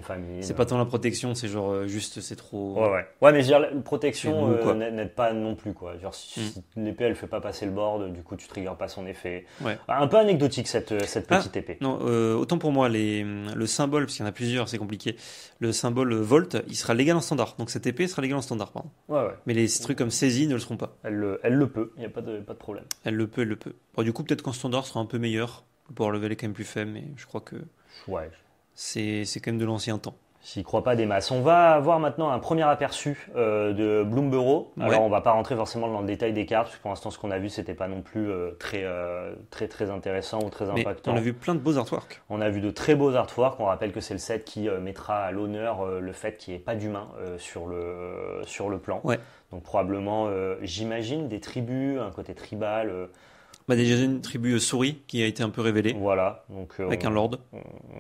euh. pas tant la protection, c'est genre euh, juste, c'est trop. Ouais, ouais. Ouais, mais je veux dire, protection euh, n'aide pas non plus, quoi. Genre, si, mm. l'épée, elle fait pas passer le bord, du coup, tu triggers pas son effet. Ouais. Un peu anecdotique, cette, ah, petite épée. Non, autant pour moi, les, le symbole, parce qu'il y en a plusieurs, c'est compliqué. Le symbole Volt, il sera légal en standard. Donc cette épée sera légal en standard, pardon. Ouais, ouais. Mais les trucs comme saisie ne le seront pas. Elle le, peut, il n'y a pas de, pas de problème. Elle le peut, elle le peut. Bon, du coup, peut-être qu'en standard sera un peu meilleur pour level est quand même plus faible, mais je crois que ouais. c'est quand même de l'ancien temps. s'il croit pas des masses. On va avoir maintenant un premier aperçu euh, de Bloomborough. Alors on va pas rentrer forcément dans le détail des cartes, parce que pour l'instant ce qu'on a vu c'était pas non plus euh, très, euh, très très intéressant ou très impactant. on a vu plein de beaux artworks. On a vu de très beaux artworks. On rappelle que c'est le set qui mettra à l'honneur le fait qu'il n'y ait pas d'humains sur, le, sur le plan. Donc probablement, j'imagine, des tribus, un côté tribal bah déjà une tribu souris qui a été un peu révélée. Voilà. Donc, euh, avec un lord.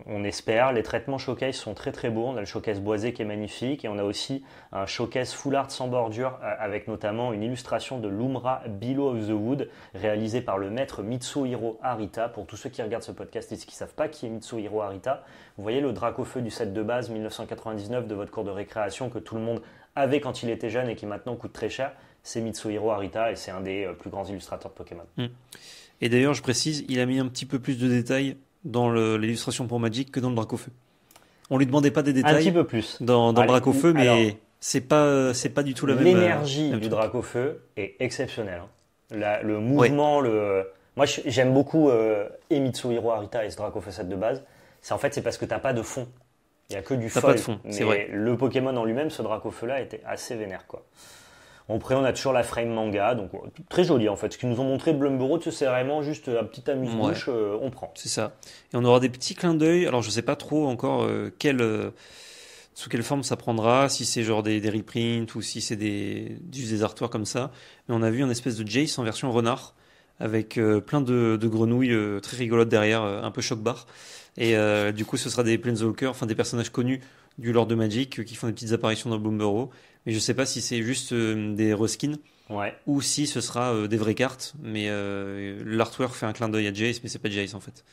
On, espère. Les traitements showcase sont très très beaux. On a le showcase boisé qui est magnifique et on a aussi un showcase full art sans bordure euh, avec notamment une illustration de l'Umra Below of the Wood réalisée par le maître Mitsuhiro Arita. Pour tous ceux qui regardent ce podcast et qui savent pas qui est Mitsuhiro Arita, vous voyez le drac feu du set de base 1999 de votre cours de récréation que tout le monde avait quand il était jeune et qui maintenant coûte très cher c'est Mitsuhiro Arita et c'est un des euh, plus grands illustrateurs de Pokémon. Mm. Et d'ailleurs, je précise, il a mis un petit peu plus de détails dans l'illustration pour Magic que dans le Dracofeu. Feu. On lui demandait pas des détails. Un petit peu plus. Dans, dans Allez, mais c'est pas euh, c'est pas du tout la même. L'énergie euh, du Dracofeu est exceptionnelle. Hein. le mouvement, le. Moi, j'aime beaucoup et Mitsuhiro Arita et ce Dracofeu 7 de base. C'est en fait c'est parce que t'as pas de fond. Il y a que du foil. Pas de fond, mais vrai. le Pokémon en lui-même, ce Dracofeu là, était assez vénère quoi. En pré, on a toujours la frame manga, donc très joli en fait. Ce qu'ils nous ont montré de ce c'est vraiment juste euh, un petit amuse-bouche, euh, on prend. C'est ça. Et on aura des petits clins d'œil. Alors je ne sais pas trop encore euh, sous quelle forme ça prendra, si c'est genre des, des, reprints ou si c'est des, des artoirs comme ça. Mais on a vu une espèce de Jace en version renard avec plein de, grenouilles très rigolotes derrière, un peu choc bar. Et du coup, ce sera des Planeswalkers, enfin des personnages connus du Lord of Magic qui font des petites apparitions dans Blumborough. Mais je sais pas si c'est juste euh, des reskins ou si ce sera euh, des vraies cartes. Mais euh, l'artwork fait un clin d'œil à Jace, mais c'est pas Jace en fait.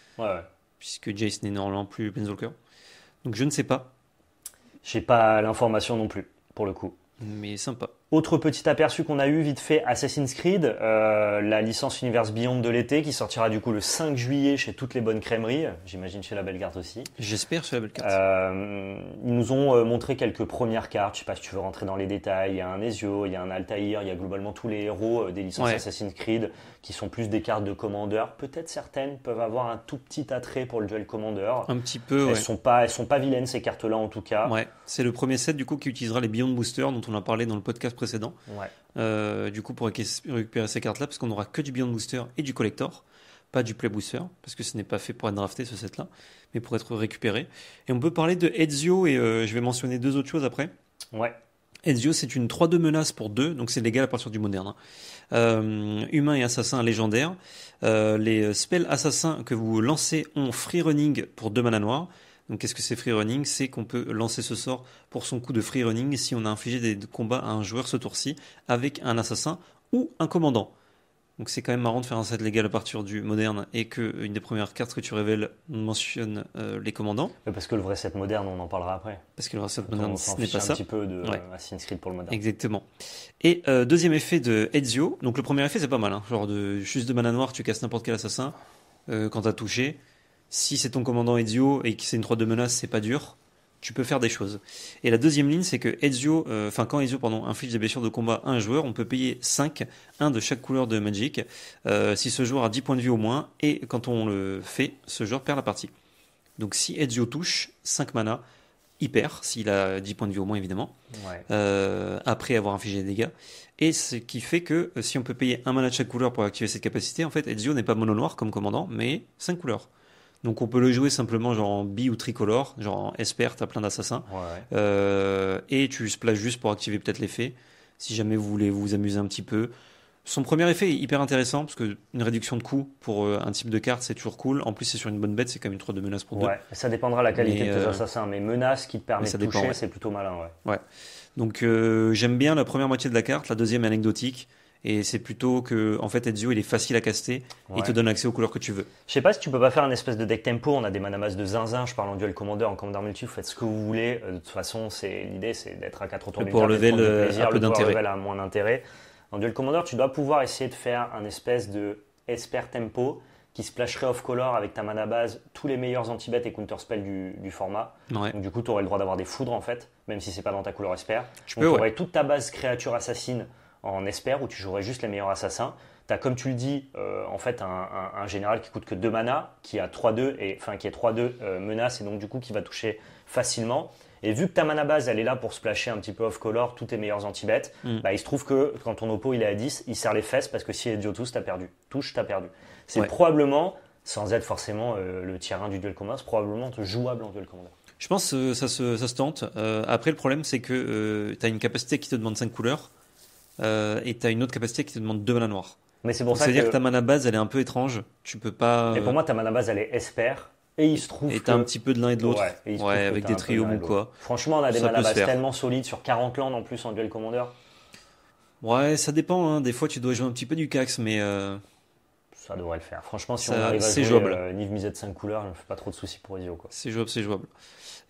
Puisque Jace n'est normalement plus Planeswalker. Donc je ne sais pas. Je n'ai pas l'information non plus, pour le coup. Mais sympa. Autre petit aperçu qu'on a eu vite fait, Assassin's Creed, euh, la licence Universe Beyond de l'été qui sortira du coup le 5 juillet chez toutes les bonnes crèmeries, j'imagine chez la Belle Carte aussi. J'espère chez la Belle Carte. Euh, ils nous ont euh, montré quelques premières cartes, je sais pas si tu veux rentrer dans les détails, il y a un Ezio, il y a un Altaïr, il y a globalement tous les héros des licences Assassin's Creed qui sont plus des cartes de commandeur. Peut-être certaines peuvent avoir un tout petit attrait pour le duel commandeur. Un petit peu, Elles sont pas, elles sont pas vilaines ces cartes-là en tout cas. Ouais, c'est le premier set du coup qui utilisera les Beyond Booster dont on a parlé dans le podcast précédent. Ouais. Euh, du coup, pour récupérer ces cartes-là, parce qu'on n'aura que du Beyond Booster et du Collector pas du play booster, parce que ce n'est pas fait pour être drafté ce set-là, mais pour être récupéré. Et on peut parler de Ezio, et euh, je vais mentionner deux autres choses après. Ouais. Ezio, c'est une 3-2 menace pour 2, donc c'est légal à partir du moderne. Hein. Euh, humain et assassin légendaire. les spells assassins que vous lancez ont free running pour deux mana noirs. Donc qu'est-ce que c'est free running C'est qu'on peut lancer ce sort pour son coup de free running si on a infligé des combats à un joueur ce tour-ci avec un assassin ou un commandant. Donc c'est quand même marrant de faire un set légal à partir du moderne et que euh, une des premières cartes que tu révèles mentionne euh, les commandants. Parce que le vrai set moderne, on en parlera après. Parce que le vrai set moderne, ce n'est pas un ça. un petit peu de euh, Assassin's Creed pour le moderne. Exactement. Et deuxième effet de Ezio. Donc le premier effet c'est pas mal, hein. genre de juste de mana noire, tu casses n'importe quel assassin euh, quand t'as touché si c'est ton commandant Ezio et que c'est une 3 de menace, c'est pas dur, tu peux faire des choses. Et la deuxième ligne, c'est que Ezio, euh, enfin quand Ezio pardon, inflige des blessures de combat à un joueur, on peut payer 5, un de chaque couleur de Magic, euh, si ce joueur a 10 points de vie au moins, et quand on le fait, ce joueur perd la partie. Donc si Ezio touche, 5 mana, il perd, s'il a 10 points de vie au moins évidemment, euh, après avoir infligé des dégâts. Et ce qui fait que si on peut payer un mana de chaque couleur pour activer cette capacité, en fait Ezio n'est pas mono noir comme commandant, mais 5 couleurs. Donc on peut le jouer simplement genre en bi ou tricolore, genre en espère, t'as plein d'assassins. Euh, et tu splashes juste pour activer peut-être l'effet, si jamais vous voulez vous amuser un petit peu. Son premier effet est hyper intéressant, parce qu'une réduction de coût pour euh, un type de carte, c'est toujours cool. En plus, c'est sur une bonne bête, c'est quand même une 3 de menace pour ouais. Ça dépendra de la qualité de tes euh, assassins, mais menace qui te permet de toucher, c'est plutôt malin. Ouais. Donc j'aime bien la première moitié de la carte, la deuxième est anecdotique. Et c'est plutôt que, en fait, Ezio, il est facile à caster il te donne accès aux couleurs que tu veux. Je sais pas si tu peux pas faire un espèce de deck tempo. On a des manamas de zinzin. Je parle en duel commander, en commander multi. Vous faites ce que vous voulez. Euh, de toute façon, c'est l'idée, c'est d'être à 4 autours. Le pouvoir level euh, plaisir, d'intérêt. a moins d'intérêt. En duel commander, tu dois pouvoir essayer de faire un espèce de esper tempo qui splasherait off-color avec ta mana base tous les meilleurs anti-bêtes et counter du, du format. Donc, du coup, tu aurais le droit d'avoir des foudres en fait, même si c'est pas dans ta couleur esper Tu peux, toute ta base créature assassine en espère où tu jouerais juste les meilleurs assassins. Tu as, comme tu le dis, euh, en fait, un, général qui coûte que 2 mana, qui a 3-2, et enfin qui est 3-2 menace, et donc du coup qui va toucher facilement. Et vu que ta mana base, elle est là pour splasher un petit peu off-color tous tes meilleurs anti-bêtes, mm. bah, il se trouve que quand ton oppo il est à 10, il serre les fesses parce que si est tu as perdu. Touche, t'as perdu. C'est probablement, sans être forcément euh, le tier 1 du duel commun, c'est probablement jouable en duel commander. Je pense que euh, ça se, ça se tente. après, le problème, c'est que tu as une capacité qui te demande 5 couleurs. Euh, et tu as une autre capacité qui te demande deux mana noires. Mais c'est à dire que... ta mana base, elle est un peu étrange. Tu peux pas. Et pour moi, ta mana base, elle est espère. Et il se trouve. Et t'as un petit peu de l'un et de l'autre. Ouais, avec des trios ou quoi. Franchement, on a des mana bases tellement solides sur 40 landes en plus en duel commandeur. Ouais, ça dépend. Hein. Des fois, tu dois jouer un petit peu du cax, mais. Euh, ça devrait le faire. Franchement, si on arrive à jouer jouable. Euh, Niv 5 couleurs, je fais pas trop de soucis pour Ezio. C'est jouable, c'est jouable.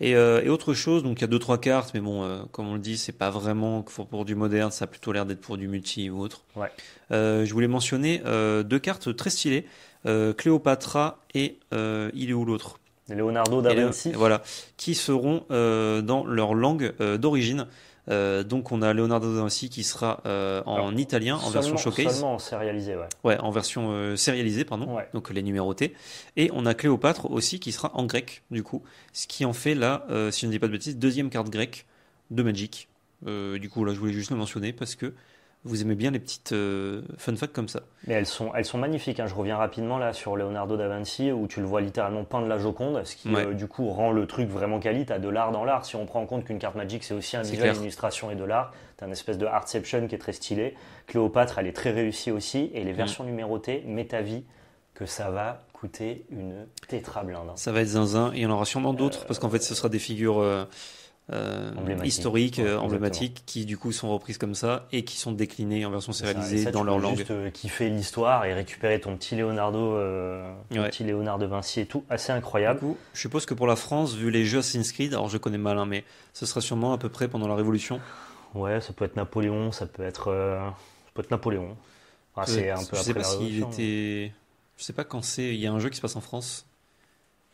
Euh, et, autre chose, donc il y a deux trois cartes, mais bon, euh, comme on le dit, c'est pas vraiment pour, du moderne, ça a plutôt l'air d'être pour du multi ou autre. Ouais. Euh, je voulais mentionner deux cartes très stylées, Cléopatra et Il est où l'autre Leonardo da Vinci. voilà, qui seront dans leur langue d'origine. Euh, donc on a Leonardo da Vinci qui sera euh, en italien en version showcase. Seulement en sérialisé, ouais. Ouais, en version euh, sérialisée, pardon. Donc les numérotés. Et on a Cléopâtre aussi qui sera en grec, du coup. Ce qui en fait là, si je ne dis pas de bêtises, deuxième carte grecque de Magic. du coup, là, je voulais juste le mentionner parce que vous aimez bien les petites euh, fun facts comme ça. Mais elles sont, elles sont magnifiques. Hein. Je reviens rapidement là sur Leonardo da Vinci où tu le vois littéralement peindre la Joconde, ce qui euh, du coup rend le truc vraiment quali. à de l'art dans l'art. Si on prend en compte qu'une carte Magic c'est aussi un visuel, illustration et de l'art, t'as une espèce de artception qui est très stylé. Cléopâtre elle est très réussie aussi et les mm. versions numérotées, vie, que ça va coûter une tétra hein. Ça va être zinzin et il y en aura sûrement d'autres euh, parce qu'en fait ce sera des figures euh, historiques, euh, emblématiques, qui du coup sont reprises comme ça et qui sont déclinées en version sérialisée dans leur langue. Juste fait euh, kiffer l'histoire et récupérer ton petit Leonardo, petit Vinci et tout, assez incroyable. je suppose que pour la France, vu les jeux Assassin's Creed, alors je connais mal, hein, mais ce sera sûrement à peu près pendant la Révolution. Ouais, ça peut être Napoléon, ça peut être, être Napoléon. c'est un peu je sais pas si Je sais pas quand c'est. Il y a un jeu qui se passe en France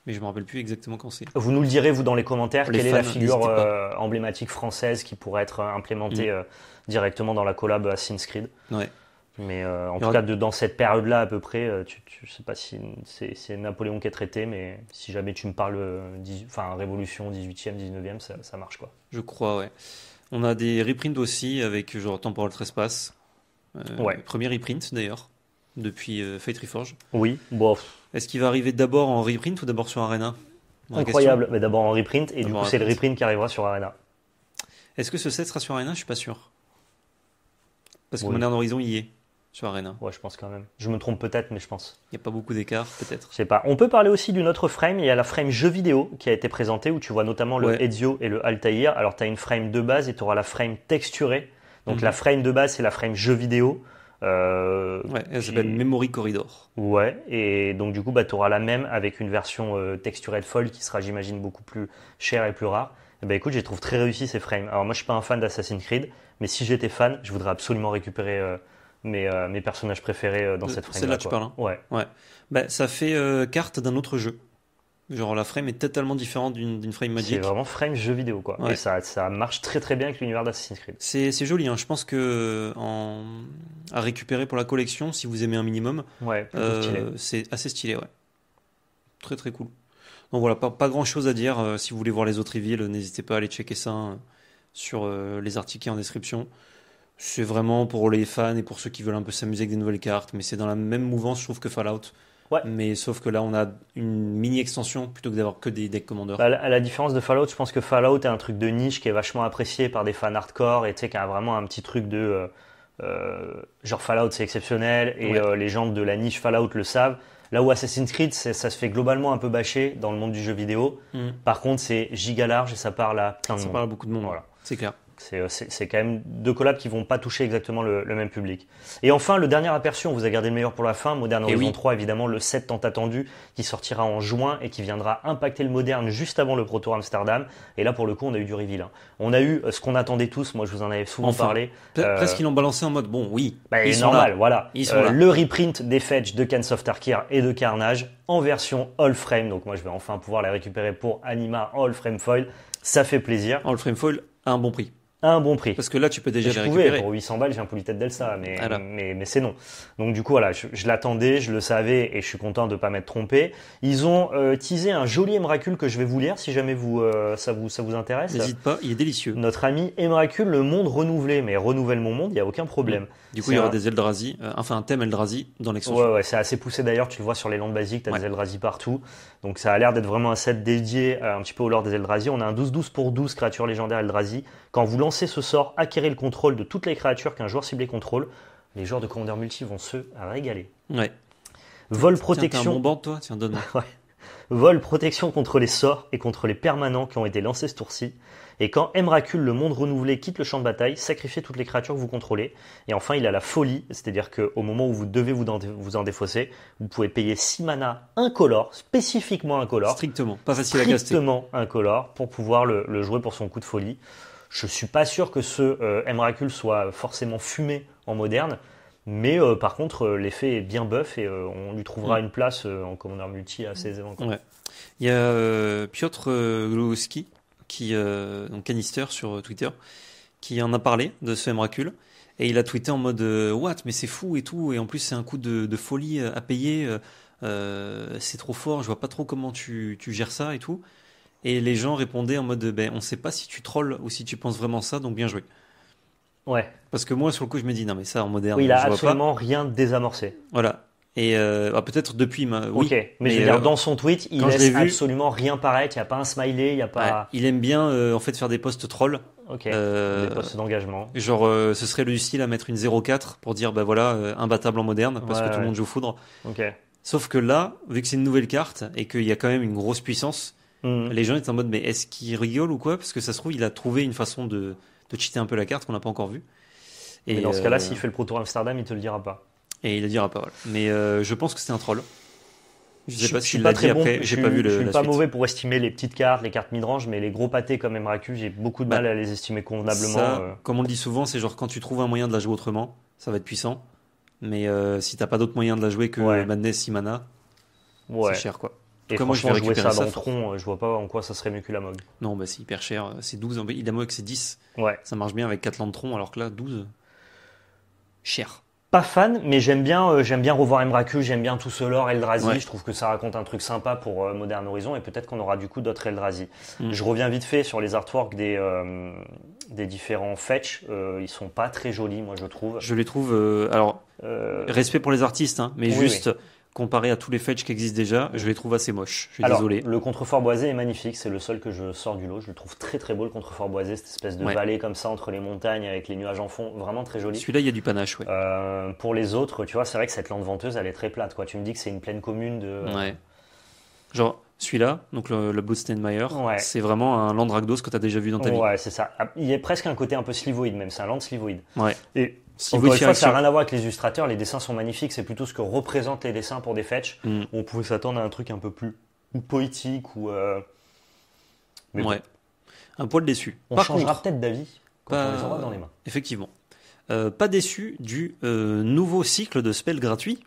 mais je ne me rappelle plus exactement quand c'est. Vous nous le direz, vous, dans les commentaires, quelle est la figure euh, emblématique française qui pourrait être euh, implémentée mm. euh, directement dans la collab Assassin's Creed. Ouais. Mais en tout cas, dans cette période-là, à peu près, tu, ne je sais pas si c'est Napoléon qui est traité, mais si jamais tu me parles enfin, Révolution 18e, 19e, ça, marche quoi. Je crois, ouais. On a des reprints aussi avec genre Temporal Trespass. ouais. Premier reprint d'ailleurs, depuis Fate Reforge. Oui, bof. Est-ce qu'il va arriver d'abord en reprint ou d'abord sur Arena Incroyable, mais d'abord en reprint et du coup c'est le reprint qui arrivera sur Arena. Est-ce que ce set sera sur Arena Je suis pas sûr. Parce que mon Modern Horizon y est sur Arena. Ouais, je pense quand même. Je me trompe peut-être, mais je pense. Il n'y a pas beaucoup d'écart, peut-être. Je sais pas. On peut parler aussi d'une autre frame. Il y a la frame jeu vidéo qui a été présentée où tu vois notamment le Ezio et le Altair. Alors, tu as une frame de base et tu auras la frame texturée. Donc, mhm. la frame de base, c'est la frame jeu vidéo. Euh, ouais, elle s'appelle Memory Corridor. Ouais, et donc du coup, bah, tu auras la même avec une version euh, texturée de folle qui sera, j'imagine, beaucoup plus chère et plus rare. Et eh bah ben, écoute, je les trouve très réussi ces frames. Alors moi, je suis pas un fan d'Assassin's Creed, mais si j'étais fan, je voudrais absolument récupérer euh, mes, personnages préférés dans cette frame. C'est là que Ouais. ouais. Bah, ça fait carte d'un autre jeu. Genre la frame est totalement différente d'une frame magique C'est vraiment frame jeu vidéo quoi. Et ça, ça, marche très très bien avec l'univers d'Assassin's Creed. C'est joli, hein. je pense que à récupérer pour la collection, si vous aimez un minimum, ouais, euh, c'est assez stylé. Ouais. Très très cool. Donc voilà, pas, grand chose à dire. Euh, si vous voulez voir les autres villes, n'hésitez pas à aller checker ça hein, sur euh, les articles en description. C'est vraiment pour les fans et pour ceux qui veulent un peu s'amuser avec des nouvelles cartes, mais c'est dans la même mouvance je trouve que Fallout. Mais sauf que là, on a une mini extension plutôt que d'avoir que des decks commandeurs. Bah, à la différence de Fallout, je pense que Fallout est un truc de niche qui est vachement apprécié par des fans hardcore et tu qui a vraiment un petit truc de. Euh, euh, genre Fallout, c'est exceptionnel et euh, les gens de la niche Fallout le savent. Là où Assassin's Creed, ça se fait globalement un peu bâcher dans le monde du jeu vidéo. Mhm. Par contre, c'est giga large et ça parle à plein Ça parle à beaucoup de monde, voilà. C'est clair. Euh, c'est quand même deux collabs qui vont pas toucher exactement le, même public. Et enfin, le dernier aperçu, on vous a gardé le meilleur pour la fin, Modern eh Horizon 3, évidemment, le 7 tant attendu, qui sortira en juin et qui viendra impacter le moderne juste avant le Proto Amsterdam. Et là, pour le coup, on a eu du reveal. Hein. On a eu euh, ce qu'on attendait tous, moi je vous en avais souvent parlé. Euh, presque ils l'ont balancé en mode, bon, oui, bah, normal, voilà. Le reprint des Fetch de Cansoft of et de Carnage en version all frame, donc moi je vais enfin pouvoir la récupérer pour Anima all frame foil. Ça fait plaisir. All frame foil à un bon prix un bon prix. Parce que là, tu peux déjà je récupérer. Pour 800 balles, j'ai un tête d'Elsa, mais, mais, c'est non. Donc du coup, voilà, je, l'attendais, je le savais, et je suis content de ne pas m'être trompé. Ils ont euh, teasé un joli Emracule que je vais vous lire, si jamais vous, euh, ça, vous ça vous intéresse. N'hésite pas, il est délicieux. Notre ami Emracule, le monde renouvelé, mais renouvelle mon monde, il n'y a aucun problème. Mmh. Du coup, il y aura des Eldrazi, euh, enfin un thème Eldrazi dans l'extension. Ouais, ouais, c'est assez poussé d'ailleurs, tu le vois sur les landes basiques, tu as des Eldrazi partout. Donc ça a l'air d'être vraiment un set dédié euh, un petit peu au lore des Eldrazi. On a un 12-12 pour 12 créatures légendaires Eldrazi. Quand vous lancez ce sort, acquérez le contrôle de toutes les créatures qu'un joueur ciblé contrôle. Les joueurs de Commander Multi vont se régaler. Ouais. Vol protection. Tiens, un bon banc toi Tiens, donne ouais. Vol protection contre les sorts et contre les permanents qui ont été lancés ce tour-ci. Et quand Emrakul, le monde renouvelé, quitte le champ de bataille, sacrifiez toutes les créatures que vous contrôlez. Et enfin, il a la folie, c'est-à-dire qu'au moment où vous devez vous, en, vous en défausser, vous pouvez payer 6 mana incolore, spécifiquement incolore. Strictement, pas facile à caster. Strictement incolore pour pouvoir le, jouer pour son coup de folie. Je suis pas sûr que ce euh, Emrakul soit forcément fumé en moderne. Mais euh, par contre, euh, l'effet est bien buff et euh, on lui trouvera mm. une place en commandeur multi assez aisément. Ouais. Il y a Piotr Glowski qui, euh, donc Canister sur euh, Twitter, qui en a parlé de ce miracle Et il a tweeté en mode euh, What, mais c'est fou et tout. Et en plus, c'est un coup de, folie à payer. c'est trop fort, je vois pas trop comment tu, gères ça et tout. Et les gens répondaient en mode ben, On sait pas si tu trolls ou si tu penses vraiment ça, donc bien joué. Ouais. Parce que moi, sur le coup, je me dis Non, mais ça en moderne. il a absolument rien désamorcé. Voilà. Et euh, ah, peut-être depuis, ma... oui. mais, euh, dans son tweet, il laisse vu, absolument rien paraître. Il n'y a pas un smiley, il y a pas. il aime bien euh, en fait faire des posts trolls. Ok. des posts d'engagement. Genre, ce serait le style à mettre une 0,4 pour dire, bah voilà, imbattable en moderne parce que tout le monde joue foudre. Ok. Sauf que là, vu que c'est une nouvelle carte et qu'il y a quand même une grosse puissance, hmm. les gens étaient en mode, mais est-ce qu'il rigole ou quoi Parce que ça se trouve, il a trouvé une façon de, de cheater un peu la carte qu'on n'a pas encore vue. Et dans ce cas-là, s'il fait le Pro Amsterdam, il te le dira pas. Et il a dit pas. Mais euh, je pense que c'est un troll. Je sais pas s'il l'a dit après, j'ai pas suis pas mauvais pour estimer les petites cartes, les cartes midrange, mais les gros pâtés comme Emrakul j'ai beaucoup de mal bah, à les estimer convenablement. Euh. Comme on le dit souvent, c'est genre quand tu trouves un moyen de la jouer autrement, ça va être puissant. Mais si euh, si t'as pas d'autre moyen de la jouer que Madness, Simana, c'est cher quoi. Et comment je jouer ça, je vois pas en quoi ça serait mieux que la Mog. Non, bah c'est hyper cher. C'est 12, a Mog c'est 10. Ouais. Ça marche bien avec 4 Lantron, alors que là, 12. Cher pas fan, mais j'aime bien, euh, j'aime bien revoir Emrakul j'aime bien tout ce lore Eldrazi. Je trouve que ça raconte un truc sympa pour euh, Modern Horizon et peut-être qu'on aura du coup d'autres Eldrazi. Hmm. Je reviens vite fait sur les artworks des, euh, des différents fetch. ils sont pas très jolis, moi je trouve. Je les trouve. alors, respect pour les artistes, hein, mais juste comparé à tous les fetch qui existent déjà, je les trouve assez moches. Je suis désolé. Le contrefort boisé est magnifique, c'est le seul que je sors du lot. Je le trouve très très beau le contrefort boisé, cette espèce de vallée comme ça entre les montagnes avec les nuages en fond, vraiment très joli. Celui-là, il y a du panache, ouais. Euh, pour les autres, tu vois, c'est vrai que cette lande venteuse, elle est très plate, quoi. Tu me dis que c'est une plaine commune de. Euh, Genre, celui-là, donc le, le c'est vraiment un land ragdose que tu as déjà vu dans ta vie. Ouais, c'est ça. Ah, il y a presque un côté un peu slivoïde, même. C'est un land slivoïde. Ouais. Si Encore une ça n'a rien à voir avec les illustrateurs. les dessins sont magnifiques, c'est plutôt ce que représentent les dessins pour des fetchs. Mm. On pouvait s'attendre à un truc un peu plus ou poétique ou. Euh, ouais. Un poil déçu. On changera peut-être d'avis quand on les aura dans les mains. Effectivement. Euh, pas déçu du euh, nouveau cycle de spells gratuits.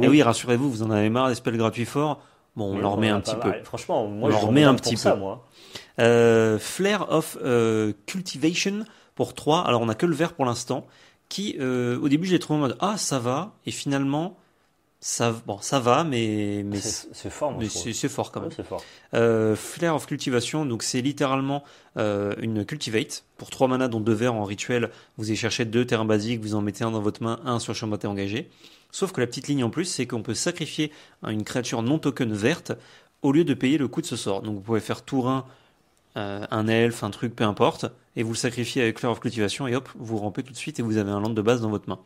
Et eh oui, rassurez-vous, vous en avez marre des spells gratuits forts. Bon, on leur met un petit peu. Franchement, moi, on leur un petit peu. Ça, moi. Flare of Cultivation pour 3. Alors, on n'a que le vert pour l'instant qui, euh, au début, j'ai trouvé en mode ah ça va, et finalement ça, bon, ça va, mais mais c'est fort, mais c'est fort quand même. c'est fort. Euh, Flair of Cultivation, donc c'est littéralement euh, une cultivate pour trois manas dont deux verts en rituel. Vous allez chercher deux terrains basiques, vous en mettez un dans votre main, un sur le champ engagé. Sauf que la petite ligne en plus, c'est qu'on peut sacrifier une créature non token verte au lieu de payer le coût de ce sort. Donc vous pouvez faire tour 1 euh, un elfe, un truc, peu importe, et vous le sacrifiez avec Fleur of Cultivation, et hop, vous rampez tout de suite et vous avez un land de base dans votre main.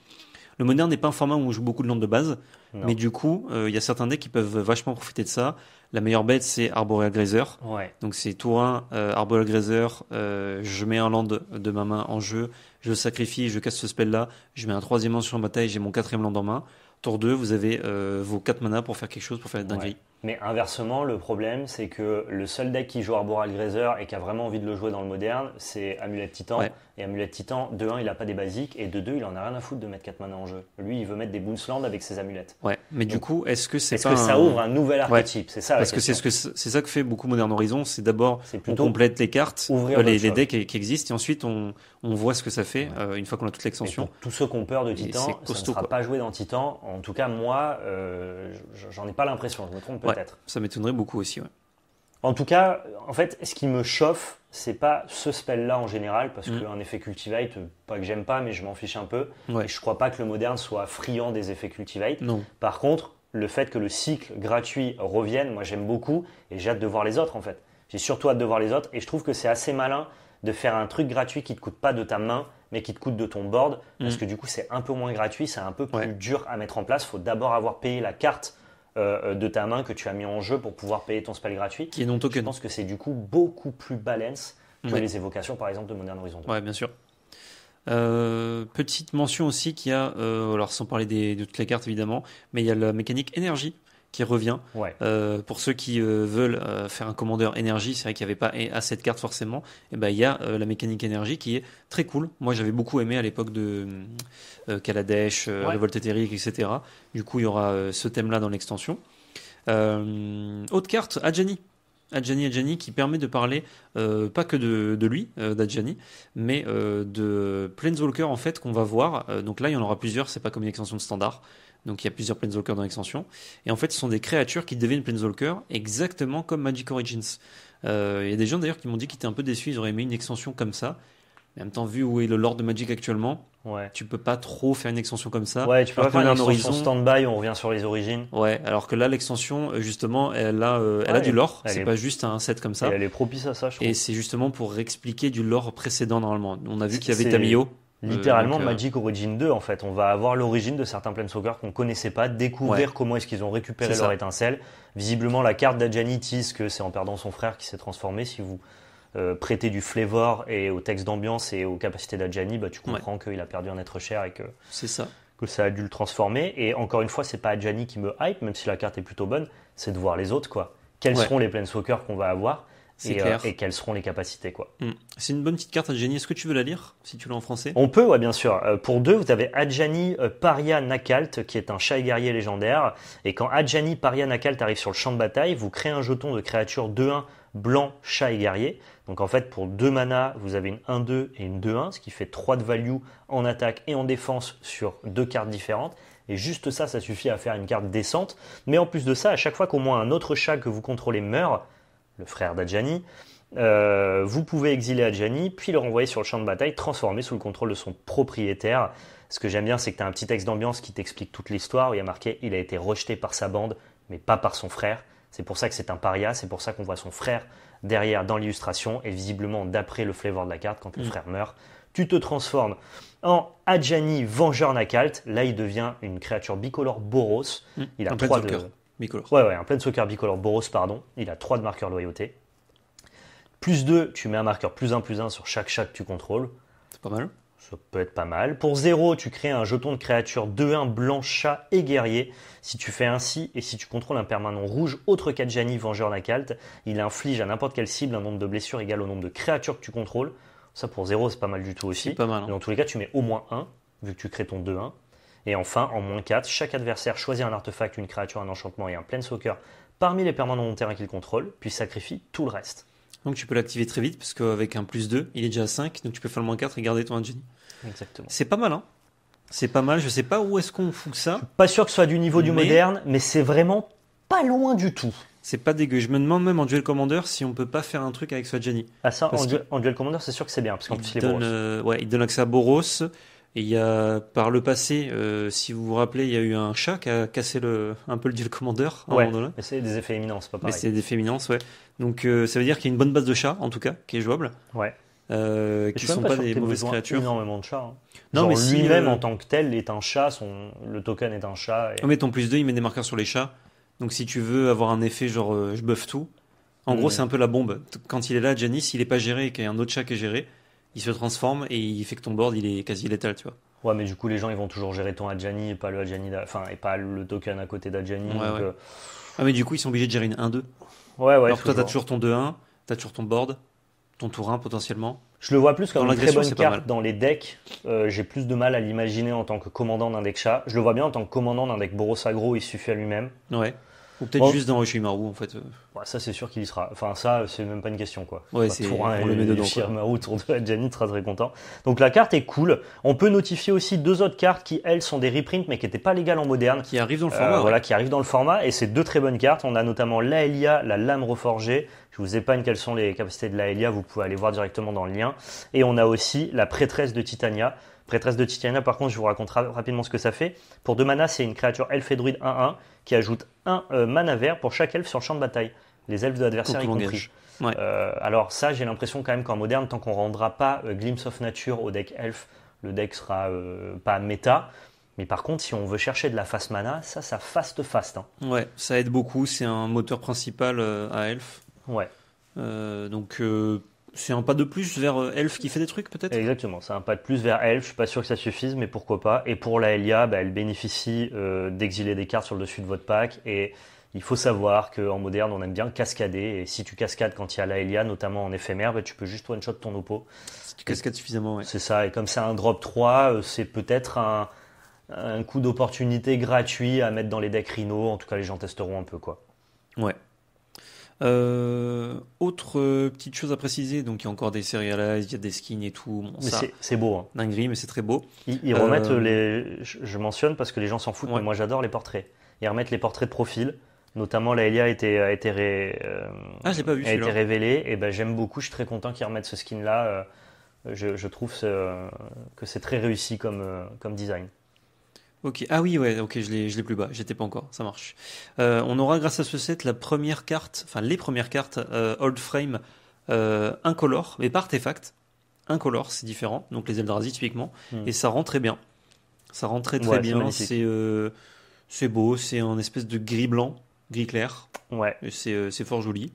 Le moderne n'est pas un format où on joue beaucoup de land de base, mais du coup, euh, il y a certains decks qui peuvent vachement profiter de ça. La meilleure bête, c'est Arboreal Grazer. Ouais. Donc c'est tour 1, euh, Arboreal Grazer, je mets un land de ma main en jeu, je le sacrifie, je casse ce spell-là, je mets un troisième land sur ma taille, j'ai mon quatrième land en main. Tour 2, vous avez vos quatre mana pour faire quelque chose, pour faire la dinguerie. Mais inversement, le problème, c'est que le seul deck qui joue Arboral Grazer et qui a vraiment envie de le jouer dans le moderne, c'est Amulette Titan. Et Amulette Titan, de 1, il n'a pas des basiques, et de 2, il en a rien à foutre de mettre 4 mana en jeu. Lui, il veut mettre des Boonsland avec ses amulettes. Ouais, mais du coup, est-ce que c'est est -ce ça ouvre un nouvel archétype C'est ça Parce que c'est ce ça que fait beaucoup Modern Horizon, c'est d'abord on complète les cartes, ouvrir euh, les, decks qui existent, et ensuite on, voit ce que ça fait euh, une fois qu'on a toute l'extension. Tous ceux qu'on peur de Titan, ça ne sera pas joué dans Titan. En tout cas, moi, euh, j'en ai pas l'impression, je me trompe ça m'étonnerait beaucoup aussi, En tout cas, en fait, ce qui me chauffe, c'est pas ce spell-là en général, parce que mm. qu'un effet cultivate, pas que j'aime pas, mais je m'en fiche un peu. Et je crois pas que le moderne soit friand des effets cultivate. Par contre, le fait que le cycle gratuit revienne, moi j'aime beaucoup, et j'ai hâte de voir les autres en fait. J'ai surtout hâte de voir les autres, et je trouve que c'est assez malin de faire un truc gratuit qui te coûte pas de ta main, mais qui te coûte de ton board, parce mm. que du coup c'est un peu moins gratuit, c'est un peu plus dur à mettre en place. Faut d'abord avoir payé la carte euh, de ta main que tu as mis en jeu pour pouvoir payer ton spell gratuit. Qui est non token. Je pense que c'est du coup beaucoup plus balance que les évocations par exemple de Modern Horizon 2. Ouais, bien sûr. Euh, petite mention aussi qu'il y a, euh, alors sans parler des, de toutes les cartes évidemment, mais il y a la mécanique énergie qui revient. Euh, pour ceux qui euh, veulent euh, faire un commandeur énergie, c'est vrai qu'il n'y avait pas à cette carte forcément, et eh ben il y a la mécanique énergie qui est très cool. Moi j'avais beaucoup aimé à l'époque de Kaladesh, ouais. Révolte éthérique, etc. Du coup il y aura ce thème-là dans l'extension. autre carte, Adjani. Adjani Adjani qui permet de parler pas que de, lui, d'Adjani, mais de Planeswalker en fait qu'on va voir. donc là, il y en aura plusieurs, c'est pas comme une extension de standard. Donc il y a plusieurs Planeswalkers dans l'extension. Et en fait, ce sont des créatures qui deviennent Planeswalkers exactement comme Magic Origins. Euh, il y a des gens d'ailleurs qui m'ont dit qu'ils étaient un peu déçus, ils auraient aimé une extension comme ça. en même temps, vu où est le lore de Magic actuellement, ouais. tu peux pas trop faire une extension comme ça. Ouais, tu peux faire une extension stand-by, on revient sur les origines. Ouais, alors que là, l'extension, euh, justement, elle a, euh, elle a du lore, c'est pas juste un set comme ça. elle est propice à ça, je crois. Et c'est justement pour expliquer du lore précédent, normalement. On a vu qu'il y avait Tamio, euh, Littéralement, euh, Magic Origin 2, en fait. On va avoir l'origine de certains Planeswalkers qu'on connaissait pas, découvrir comment est-ce qu'ils ont récupéré leur étincelle. Visiblement, la carte tease que c'est en perdant son frère qui s'est transformé, si vous euh, prêtez du flavor et au texte d'ambiance et aux capacités d'Adjani, bah, tu comprends qu'il a perdu un être cher et que ça. que ça a dû le transformer. Et encore une fois, c'est pas Adjani qui me hype, même si la carte est plutôt bonne, c'est de voir les autres quoi. Quels sont seront les planeswalkers qu'on va avoir euh, et, quelles seront les capacités. quoi. Mm. C'est une bonne petite carte, Adjani. Est-ce que tu veux la lire, si tu l'as en français On peut, ouais, bien sûr. Euh, pour deux, vous avez Adjani euh, Paria Nakalt, qui est un chat et guerrier légendaire. Et quand Adjani Paria Nakalt arrive sur le champ de bataille, vous créez un jeton de créature 2-1 blanc, chat et guerrier. Donc en fait, pour deux mana, vous avez une 1-2 et une 2-1, ce qui fait 3 de value en attaque et en défense sur deux cartes différentes. Et juste ça, ça suffit à faire une carte décente. Mais en plus de ça, à chaque fois qu'au moins un autre chat que vous contrôlez meurt, le frère d'Adjani, euh, vous pouvez exiler Adjani, puis le renvoyer sur le champ de bataille, transformé sous le contrôle de son propriétaire. Ce que j'aime bien, c'est que tu as un petit texte d'ambiance qui t'explique toute l'histoire, où il a marqué il a été rejeté par sa bande, mais pas par son frère. C'est pour ça que c'est un paria, c'est pour ça qu'on voit son frère derrière dans l'illustration, et visiblement, d'après le flavor de la carte, quand le mm. frère meurt, tu te transformes en Adjani Vengeur Nakalt. Là, il devient une créature bicolore Boros. Mm. Il a trois de bicolore. Ouais, ouais, un soccer bicolore Boros, pardon. Il a 3 de marqueur loyauté. Plus 2, tu mets un marqueur plus 1 plus 1 sur chaque chat que tu contrôles. C'est pas mal. Ça peut être pas mal. Pour 0, tu crées un jeton de créature 2-1 blanc chat et guerrier. Si tu fais ainsi et si tu contrôles un permanent rouge autre qu'Adjani, vengeur d'Akalt, il inflige à n'importe quelle cible un nombre de blessures égal au nombre de créatures que tu contrôles. Ça pour 0, c'est pas mal du tout aussi. C'est pas mal. Dans hein. tous les cas, tu mets au moins 1, vu que tu crées ton 2-1. Et enfin, en moins 4, chaque adversaire choisit un artefact, une créature, un enchantement et un plein planeswalker parmi les permanents de terrain qu'il contrôle, puis sacrifie tout le reste. Donc tu peux l'activer très vite, parce qu'avec un plus 2, il est déjà à 5, donc tu peux faire le moins 4 et garder ton genie. Exactement. C'est pas mal, hein C'est pas mal, je sais pas où est-ce qu'on fout ça. Pas sûr que ce soit du niveau du moderne, mais c'est vraiment pas loin du tout. C'est pas dégueu. Je me demande même en duel commandeur si on peut pas faire un truc avec soit Ah ça, en, duel commandeur, c'est sûr que c'est bien parce qu'en plus Boros. Euh, ouais, il donne accès à Boros. Et il y a, par le passé, euh, si vous vous rappelez, il y a eu un chat qui a cassé le, un peu le deal commander à Mais c'est des effets éminents pas pareil. Mais c'est des effets ouais. Donc euh, ça veut dire qu'il y a une bonne base de chats, en tout cas, qui est jouable. Ouais. Euh, qui ne sont pas, des mauvaises créatures. énormément de chats. Hein. Non, mais si, même en tant que tel est un chat, son, le token est un chat. Et... Ah, met ton plus 2, il met des marqueurs sur les chats. Donc si tu veux avoir un effet genre je buff tout, en gros mm. c'est un peu la bombe. Quand il est là, Janice, il n'est pas géré et qu'il y a un autre chat qui est géré, il se transforme et il fait que ton board il est quasi létal, tu vois. Ouais, mais du coup, les gens ils vont toujours gérer ton Adjani et pas le Adjani, enfin, et pas le token à côté d'Adjani. Ouais, euh, Ah, mais du coup, ils sont obligés de gérer une 1-2. Ouais, ouais. Alors que toi, t'as toujours ton 2-1, t'as toujours ton board, ton tour 1 potentiellement. Je le vois plus comme une très bonne carte dans les decks. Euh, j'ai plus de mal à l'imaginer en tant que commandant d'un deck chat. Je le vois bien en tant que commandant d'un deck Boros Agro, il suffit à lui-même. Ouais. Ou peut-être oh. juste dans Oshimaru en fait. Bah, ça c'est sûr qu'il y sera. Enfin ça c'est même pas une question quoi. Ouais, enfin, on le met dedans. Oshimaru, tour 2 sera très content. Donc la carte est cool. On peut notifier aussi deux autres cartes qui elles sont des reprints mais qui n'étaient pas légales en moderne. Qui arrivent dans le format. Euh, voilà, qui arrivent dans le format et c'est deux très bonnes cartes. On a notamment la la lame reforgée. Je vous épargne quelles sont les capacités de la Vous pouvez aller voir directement dans le lien. Et on a aussi la prêtresse de Titania de Titiana, par contre, je vous raconte rapidement ce que ça fait. Pour deux manas, c'est une créature elfe et druide 1-1 qui ajoute un euh, mana vert pour chaque elfe sur le champ de bataille. Les elfes de l'adversaire y compris. Euh, alors ça, j'ai l'impression quand même qu'en moderne, tant qu'on rendra pas euh, Glimpse of Nature au deck elf, le deck sera pas méta. Mais par contre, si on veut chercher de la fast mana, ça, ça fast fast. Hein. Ouais, ça aide beaucoup. C'est un moteur principal à elf. Ouais. donc c'est un pas de plus vers euh, Elf qui fait des trucs peut-être Exactement, c'est un pas de plus vers Elf, je suis pas sûr que ça suffise, mais pourquoi pas. Et pour la Elia, bah, elle bénéficie euh, d'exiler des cartes sur le dessus de votre pack, et il faut savoir qu'en moderne, on aime bien cascader, et si tu cascades quand il y a la Elia, notamment en éphémère, bah, tu peux juste one-shot ton oppo. Si tu cascades suffisamment, ouais. C'est ça, et comme c'est un drop 3, euh, c'est peut-être un, un coup d'opportunité gratuit à mettre dans les decks Rhino, en tout cas les gens testeront un peu quoi. Ouais, euh, autre euh, petite chose à préciser, donc il y a encore des serialized, il y a des skins et tout. mais c'est beau. Hein. mais c'est très beau. Ils, remettent euh, les. Je, mentionne parce que les gens s'en foutent, mais moi j'adore les portraits. Ils remettent les portraits de profil. Notamment, la Elia a été, a été, ah, a été révélée. Et ben, j'aime beaucoup, je suis très content qu'ils remettent ce skin-là. Je, je, trouve que c'est très réussi comme, comme design. Ok, ah oui, ouais, ok, je l'ai, l'ai plus bas, j'étais pas encore, ça marche. Euh, on aura grâce à ce set la première carte, enfin les premières cartes euh, old frame euh, incolore, mais par artefact. Incolore, c'est différent, donc les Eldrazi typiquement, hmm. et ça rend très bien. Ça rend très très bien, c'est, beau, c'est un espèce de gris blanc, gris clair, ouais. c'est, fort joli.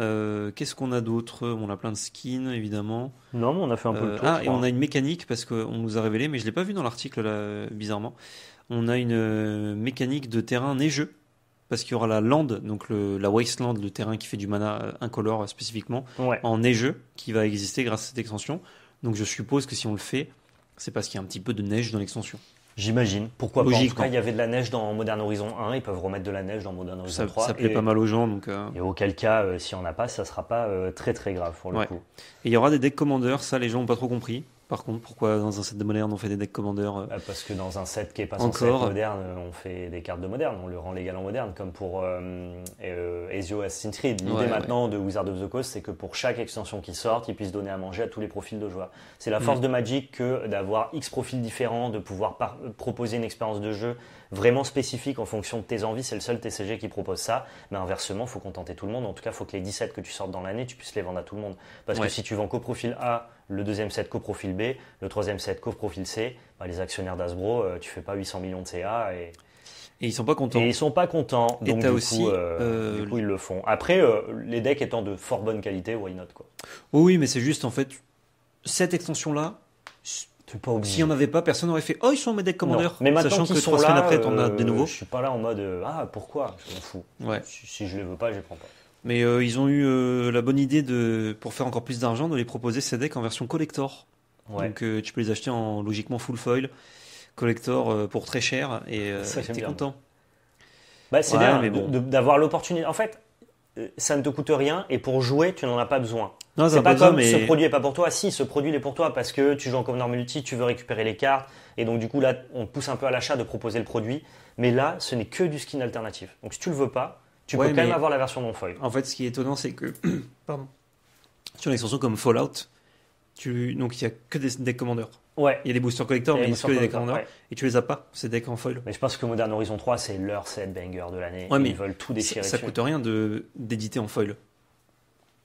Euh, qu'est-ce qu'on a d'autre On a plein de skins, évidemment. Non, on a fait un peu le euh, tour. Ah, et on a une mécanique, parce qu'on nous a révélé, mais je ne l'ai pas vu dans l'article, là, bizarrement. On a une euh, mécanique de terrain neigeux parce qu'il y aura la land, donc la wasteland, le terrain qui fait du mana incolore spécifiquement, en neigeux, qui va exister grâce à cette extension. Donc je suppose que si on le fait, c'est parce qu'il y a un petit peu de neige dans l'extension. J'imagine. Pourquoi Logique, il y avait de la neige dans Modern Horizon 1, ils peuvent remettre de la neige dans Modern Horizon 3. Ça plaît pas mal aux gens. Euh. Et auquel cas, euh, si on n'a pas, ça sera pas euh, très très grave pour le coup. Et il y aura des deck commandeurs, ça les gens n'ont pas trop compris. Par contre, pourquoi dans un set de moderne on fait des decks commandeurs euh, euh, Parce que dans un set qui est pas censé être moderne, euh, on fait des cartes de moderne, on le rend légal en moderne, comme pour Ezio L'idée maintenant de Wizard of the Coast, c'est que pour chaque extension qui sort, ils puissent donner à manger à tous les profils de joueurs. C'est la mm. force de Magic que d'avoir X profils différents, de pouvoir proposer une expérience de jeu vraiment spécifique en fonction de tes envies. C'est le seul TCG qui propose ça. Mais inversement, il faut contenter tout le monde. En tout cas, il faut que les 17 que tu sortes dans l'année, tu puisses les vendre à tout le monde. Parce que si tu vends qu'au profil A, le deuxième set co profil B, le troisième set co profil C, bah, les actionnaires d'Asbro, euh, tu fais pas 800 millions de CA et... Et ils sont pas contents. Et ils sont pas contents. Donc, euh, euh, du, coup, ils le font. Après, les decks étant de fort bonne qualité, why not quoi. Oh oui, mais c'est juste en fait cette extension là. Pas si on avait pas, personne n'aurait fait Oh, ils sont mes decks commandeurs. Mais maintenant Sachant que trois semaines après, des nouveaux. Je suis pas là en mode Ah, pourquoi Je m'en fous. Ouais. Si, je je les veux pas, je les prends pas. Mais euh, ils ont eu euh, la bonne idée de, pour faire encore plus d'argent, de les proposer ces decks en version collector. Donc euh, tu peux les acheter en logiquement full foil, collector pour très cher et t'es content. Bah, c'est bien bon. d'avoir l'opportunité. En fait, ça ne te coûte rien et pour jouer, tu n'en as pas besoin. c'est pas, comme ce produit n'est pas pour toi. Si, ce produit il est pour toi parce que tu joues en Commander Multi, tu veux récupérer les cartes et donc du coup là, on pousse un peu à l'achat de proposer le produit. Mais là, ce n'est que du skin alternatif. Donc si tu le veux pas, tu peux quand même avoir la version non foil. En fait, ce qui est étonnant, c'est que Pardon. sur une extension comme Fallout, tu... donc il n'y a que des decks commandeurs. Ouais. Il y a des boosters collecteurs mais il n'y a que des decks commandeurs. Et tu les as pas, ces decks en foil. Mais je pense que Modern Horizon 3, c'est leur banger de l'année. Ouais, mais ils veulent tout déchirer. Ça, ça coûte rien d'éditer en foil.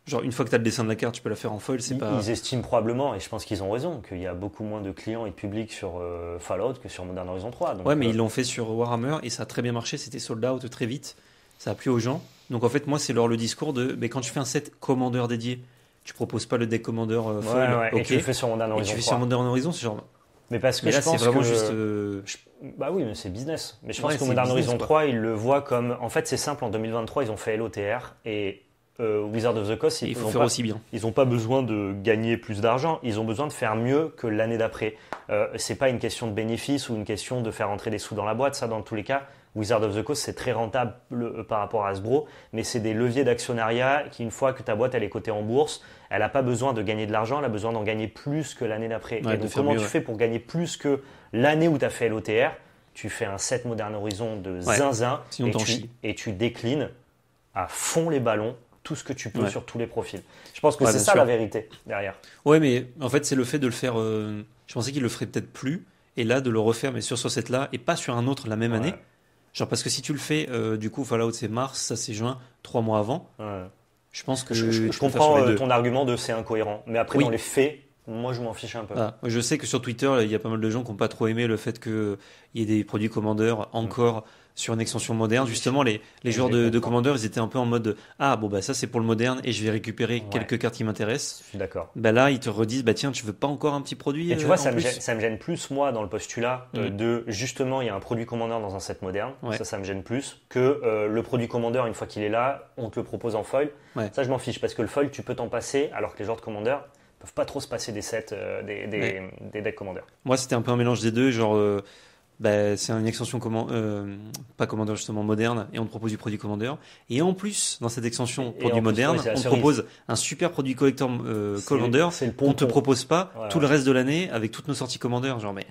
Genre, une fois que tu as le dessin de la carte, tu peux la faire en foil, c'est pas. Ils estiment probablement, et je pense qu'ils ont raison, qu'il y a beaucoup moins de clients et de public sur euh, Fallout que sur Modern Horizon 3. ouais, mais euh, ils l'ont fait sur Warhammer et ça a très bien marché, c'était sold out très vite ça a plu aux gens. Donc en fait, moi, c'est leur le discours de mais quand tu fais un set commandeur dédié, tu proposes pas le deck commandeur euh, ouais, Et tu fais sur Modern Horizon. Et Horizon, c'est genre. Mais parce que mais là, c'est vraiment juste. Euh, bah oui, mais c'est business. Mais je pense que Modern Horizon 3, ils le voient comme. En fait, c'est simple, en 2023, ils ont fait LOTR et euh, Wizard of the Coast, ils, faire aussi bien. Ils n'ont pas besoin de gagner plus d'argent, ils ont besoin de faire mieux que l'année d'après. Euh, c'est pas une question de bénéfice ou une question de faire entrer des sous dans la boîte, ça dans tous les cas. Wizard of the Coast, c'est très rentable euh, par rapport à Hasbro, mais c'est des leviers d'actionnariat qui, une fois que ta boîte elle est cotée en bourse, elle n'a pas besoin de gagner de l'argent, elle a besoin d'en gagner plus que l'année d'après. et donc, comment tu fais pour gagner plus que l'année où tu as fait l'OTR Tu fais un 7 Modern Horizon de zinzin et tu, déclines à fond les ballons tout ce que tu peux sur tous les profils. Je pense que c'est ça la vérité derrière. Ouais, mais en fait, c'est le fait de le faire. Euh, je pensais qu'il le ferait peut-être plus, et là, de le refaire, mais sur ce set là et pas sur un autre la même année. Genre, parce que si tu le fais, euh, du coup, Fallout c'est mars, ça c'est juin, trois mois avant. Je pense que je, je comprends euh, ton argument de c'est incohérent. Mais après, dans les faits, moi je m'en fiche un peu. Ah, je sais que sur Twitter, il y a pas mal de gens qui n'ont pas trop aimé le fait qu'il euh, y ait des produits commandeurs encore. Mm sur une extension moderne. Justement, les, les joueurs de, commandeurs ils étaient un peu en mode Ah, bon, bah ça c'est pour le moderne et je vais récupérer quelques cartes qui m'intéressent. D'accord. Bah là, ils te redisent Bah tiens, tu veux pas encore un petit produit Et tu vois, euh, ça me, gêne, ça me, gêne, plus, moi, dans le postulat de mm. justement, il y a un produit Commandeur dans un set moderne. Ça, ça me gêne plus que euh, le produit Commandeur une fois qu'il est là, on te le propose en foil. Ça, je m'en fiche parce que le foil, tu peux t'en passer alors que les joueurs de Commander, peuvent pas trop se passer des sets, euh, des, des, decks commandeurs. Moi, c'était un peu un mélange des deux. Genre, bah, c'est une extension command, euh, pas Commander justement moderne et on te propose du produit commandeur et en plus dans cette extension produit moderne on te propose un super produit collector euh, Commander qu'on te propose pas tout le reste de l'année avec toutes nos sorties Commander genre mais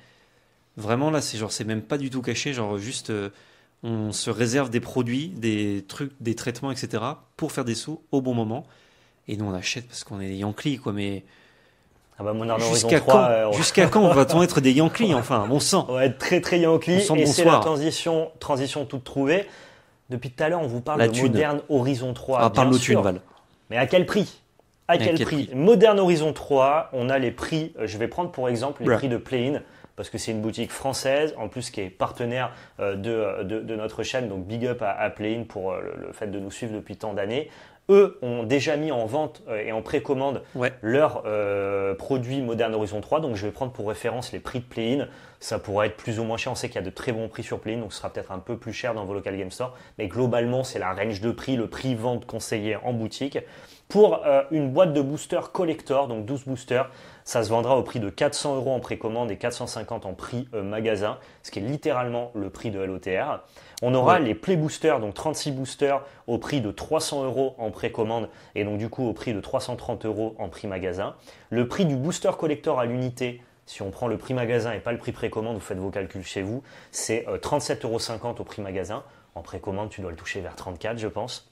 vraiment là c'est genre c'est même pas du tout caché genre juste euh, on se réserve des produits des trucs des traitements etc pour faire des sous au bon moment et nous on achète parce qu'on est Yankee quoi mais ah bah, euh, Jusqu'à quand, va-t-on être des Yankees enfin Bon sang. On va être très très Yankees et c'est la transition, transition toute trouvée. Depuis tout à l'heure, on vous parle de Modern Horizon 3. Ah, parle parle thune, Val. Mais à quel prix À quel, prix, Modern Horizon 3, on a les prix. Euh, je vais prendre pour exemple les prix de Play-in parce que c'est une boutique française, en plus qui est partenaire euh, de, notre chaîne, donc big up à, Play-in pour le, fait de nous suivre depuis tant d'années eux ont déjà mis en vente euh, et en précommande leurs euh, produits Modern Horizon 3. Donc je vais prendre pour référence les prix de play-in ça pourrait être plus ou moins cher. On sait qu'il y a de très bons prix sur Play, donc ce sera peut-être un peu plus cher dans vos local game store. Mais globalement, c'est la range de prix, le prix vente conseillé en boutique. Pour euh, une boîte de booster collector, donc 12 boosters, ça se vendra au prix de 400 euros en précommande et 450 en prix euh, magasin, ce qui est littéralement le prix de LOTR. On aura les Play Boosters, donc 36 boosters au prix de 300 euros en précommande et donc du coup au prix de 330 euros en prix magasin. Le prix du booster collector à l'unité si on prend le prix magasin et pas le prix précommande, vous faites vos calculs chez vous, c'est 37,50 euh, euros au prix magasin. En précommande, tu dois le toucher vers 34, je pense.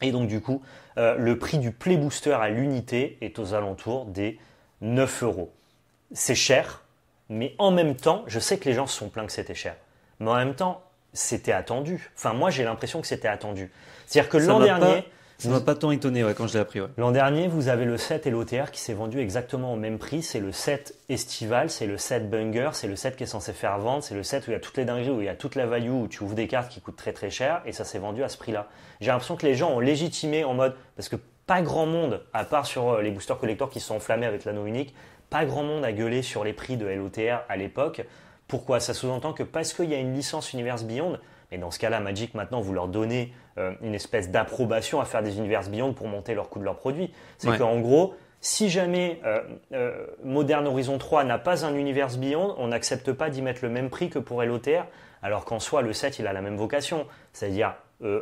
Et donc, du coup, euh, le prix du Play Booster à l'unité est aux alentours des 9 euros. C'est cher, mais en même temps, je sais que les gens se sont plaints que c'était cher. Mais en même temps, c'était attendu. Enfin, moi, j'ai l'impression que c'était attendu. C'est-à-dire que l'an dernier. Ça m'a pas tant étonné quand je l'ai appris. L'an dernier, vous avez le 7 et l'OTR qui s'est vendu exactement au même prix. C'est le 7 estival, c'est le 7 Bunger, c'est le 7 qui est censé faire vendre, c'est le 7 où il y a toutes les dingueries, où il y a toute la value, où tu ouvres des cartes qui coûtent très très cher et ça s'est vendu à ce prix-là. J'ai l'impression que les gens ont légitimé en mode, parce que pas grand monde, à part sur euh, les boosters collectors qui sont enflammés avec l'anneau unique, pas grand monde a gueulé sur les prix de LOTR à l'époque. Pourquoi Ça sous-entend que parce qu'il y a une licence Universe Beyond, et dans ce cas-là, Magic, maintenant, vous leur donnez euh, une espèce d'approbation à faire des Univers Beyond pour monter leur coût de leur produit. C'est qu'en gros, si jamais euh, euh, Modern Horizon 3 n'a pas un Univers Beyond, on n'accepte pas d'y mettre le même prix que pour LOTR, alors qu'en soi, le 7, il a la même vocation. C'est-à-dire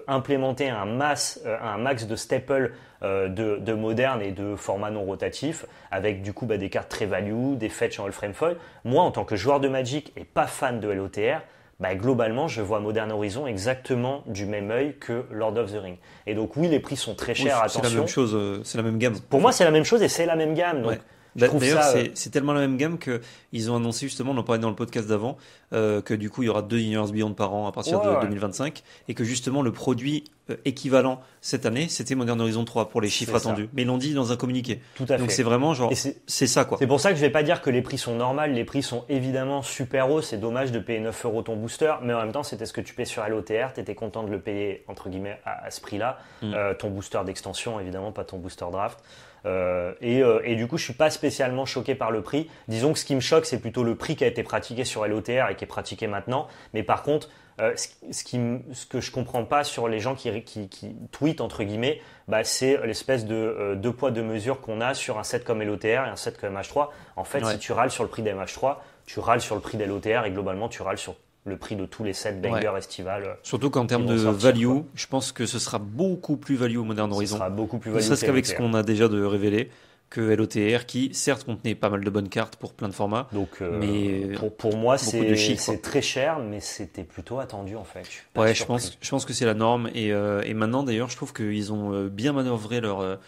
implémenter un, masse, un max de staples de, Modern et de format non rotatif, avec du coup bah, des cartes très value, des fetch en all frame foil. Moi, en tant que joueur de Magic et pas fan de LOTR, bah, globalement, je vois Modern Horizon exactement du même œil que Lord of the Ring. Et donc, oui, les prix sont très chers. Attention. c'est la même chose, euh, c'est la même gamme. Pour moi, c'est la même chose et c'est la même gamme. Donc, D'ailleurs, euh, c'est tellement la même gamme que ils ont annoncé justement, on en parlait dans le podcast d'avant, euh, que du coup il y aura deux Universe Beyond par an à partir de 2025 et que justement le produit euh, équivalent cette année, c'était Modern Horizon 3 pour les chiffres attendus. Mais ils l'ont dit dans un communiqué. Tout à Donc c'est vraiment genre, c'est ça quoi. C'est pour ça que je vais pas dire que les prix sont normaux, les prix sont évidemment super hauts. C'est dommage de payer 9 euros ton booster, mais en même temps c'était ce que tu payes sur LOTR, étais content de le payer entre guillemets à, ce prix-là. Mm. ton booster d'extension évidemment, pas ton booster draft. Euh, euh, et, du coup, je suis pas spécialement choqué par le prix. Disons que ce qui me choque, c'est plutôt le prix qui a été pratiqué sur LOTR et qui est pratiqué maintenant. Mais par contre, euh, ce, qui, ce, que je ne comprends pas sur les gens qui, tweetent entre guillemets, bah, c'est l'espèce de deux poids deux mesures qu'on a sur un set comme LOTR et un set comme MH3. En fait, si tu râles sur le prix des MH3, tu râles sur le prix des LOTR et globalement, tu râles sur le prix de tous les sets banger euh, Surtout qu'en termes de value, je pense que ce sera beaucoup plus value au Modern Horizon. Ce sera beaucoup plus value. ce qu'avec ce qu'on a déjà de révélé que LOTR qui certes contenait pas mal de bonnes cartes pour plein de formats. Donc euh, mais pour, moi c'est très cher mais c'était plutôt attendu en fait. Je ouais je pense, je pense que c'est la norme et, euh, maintenant d'ailleurs je trouve qu'ils ont bien manœuvré leur,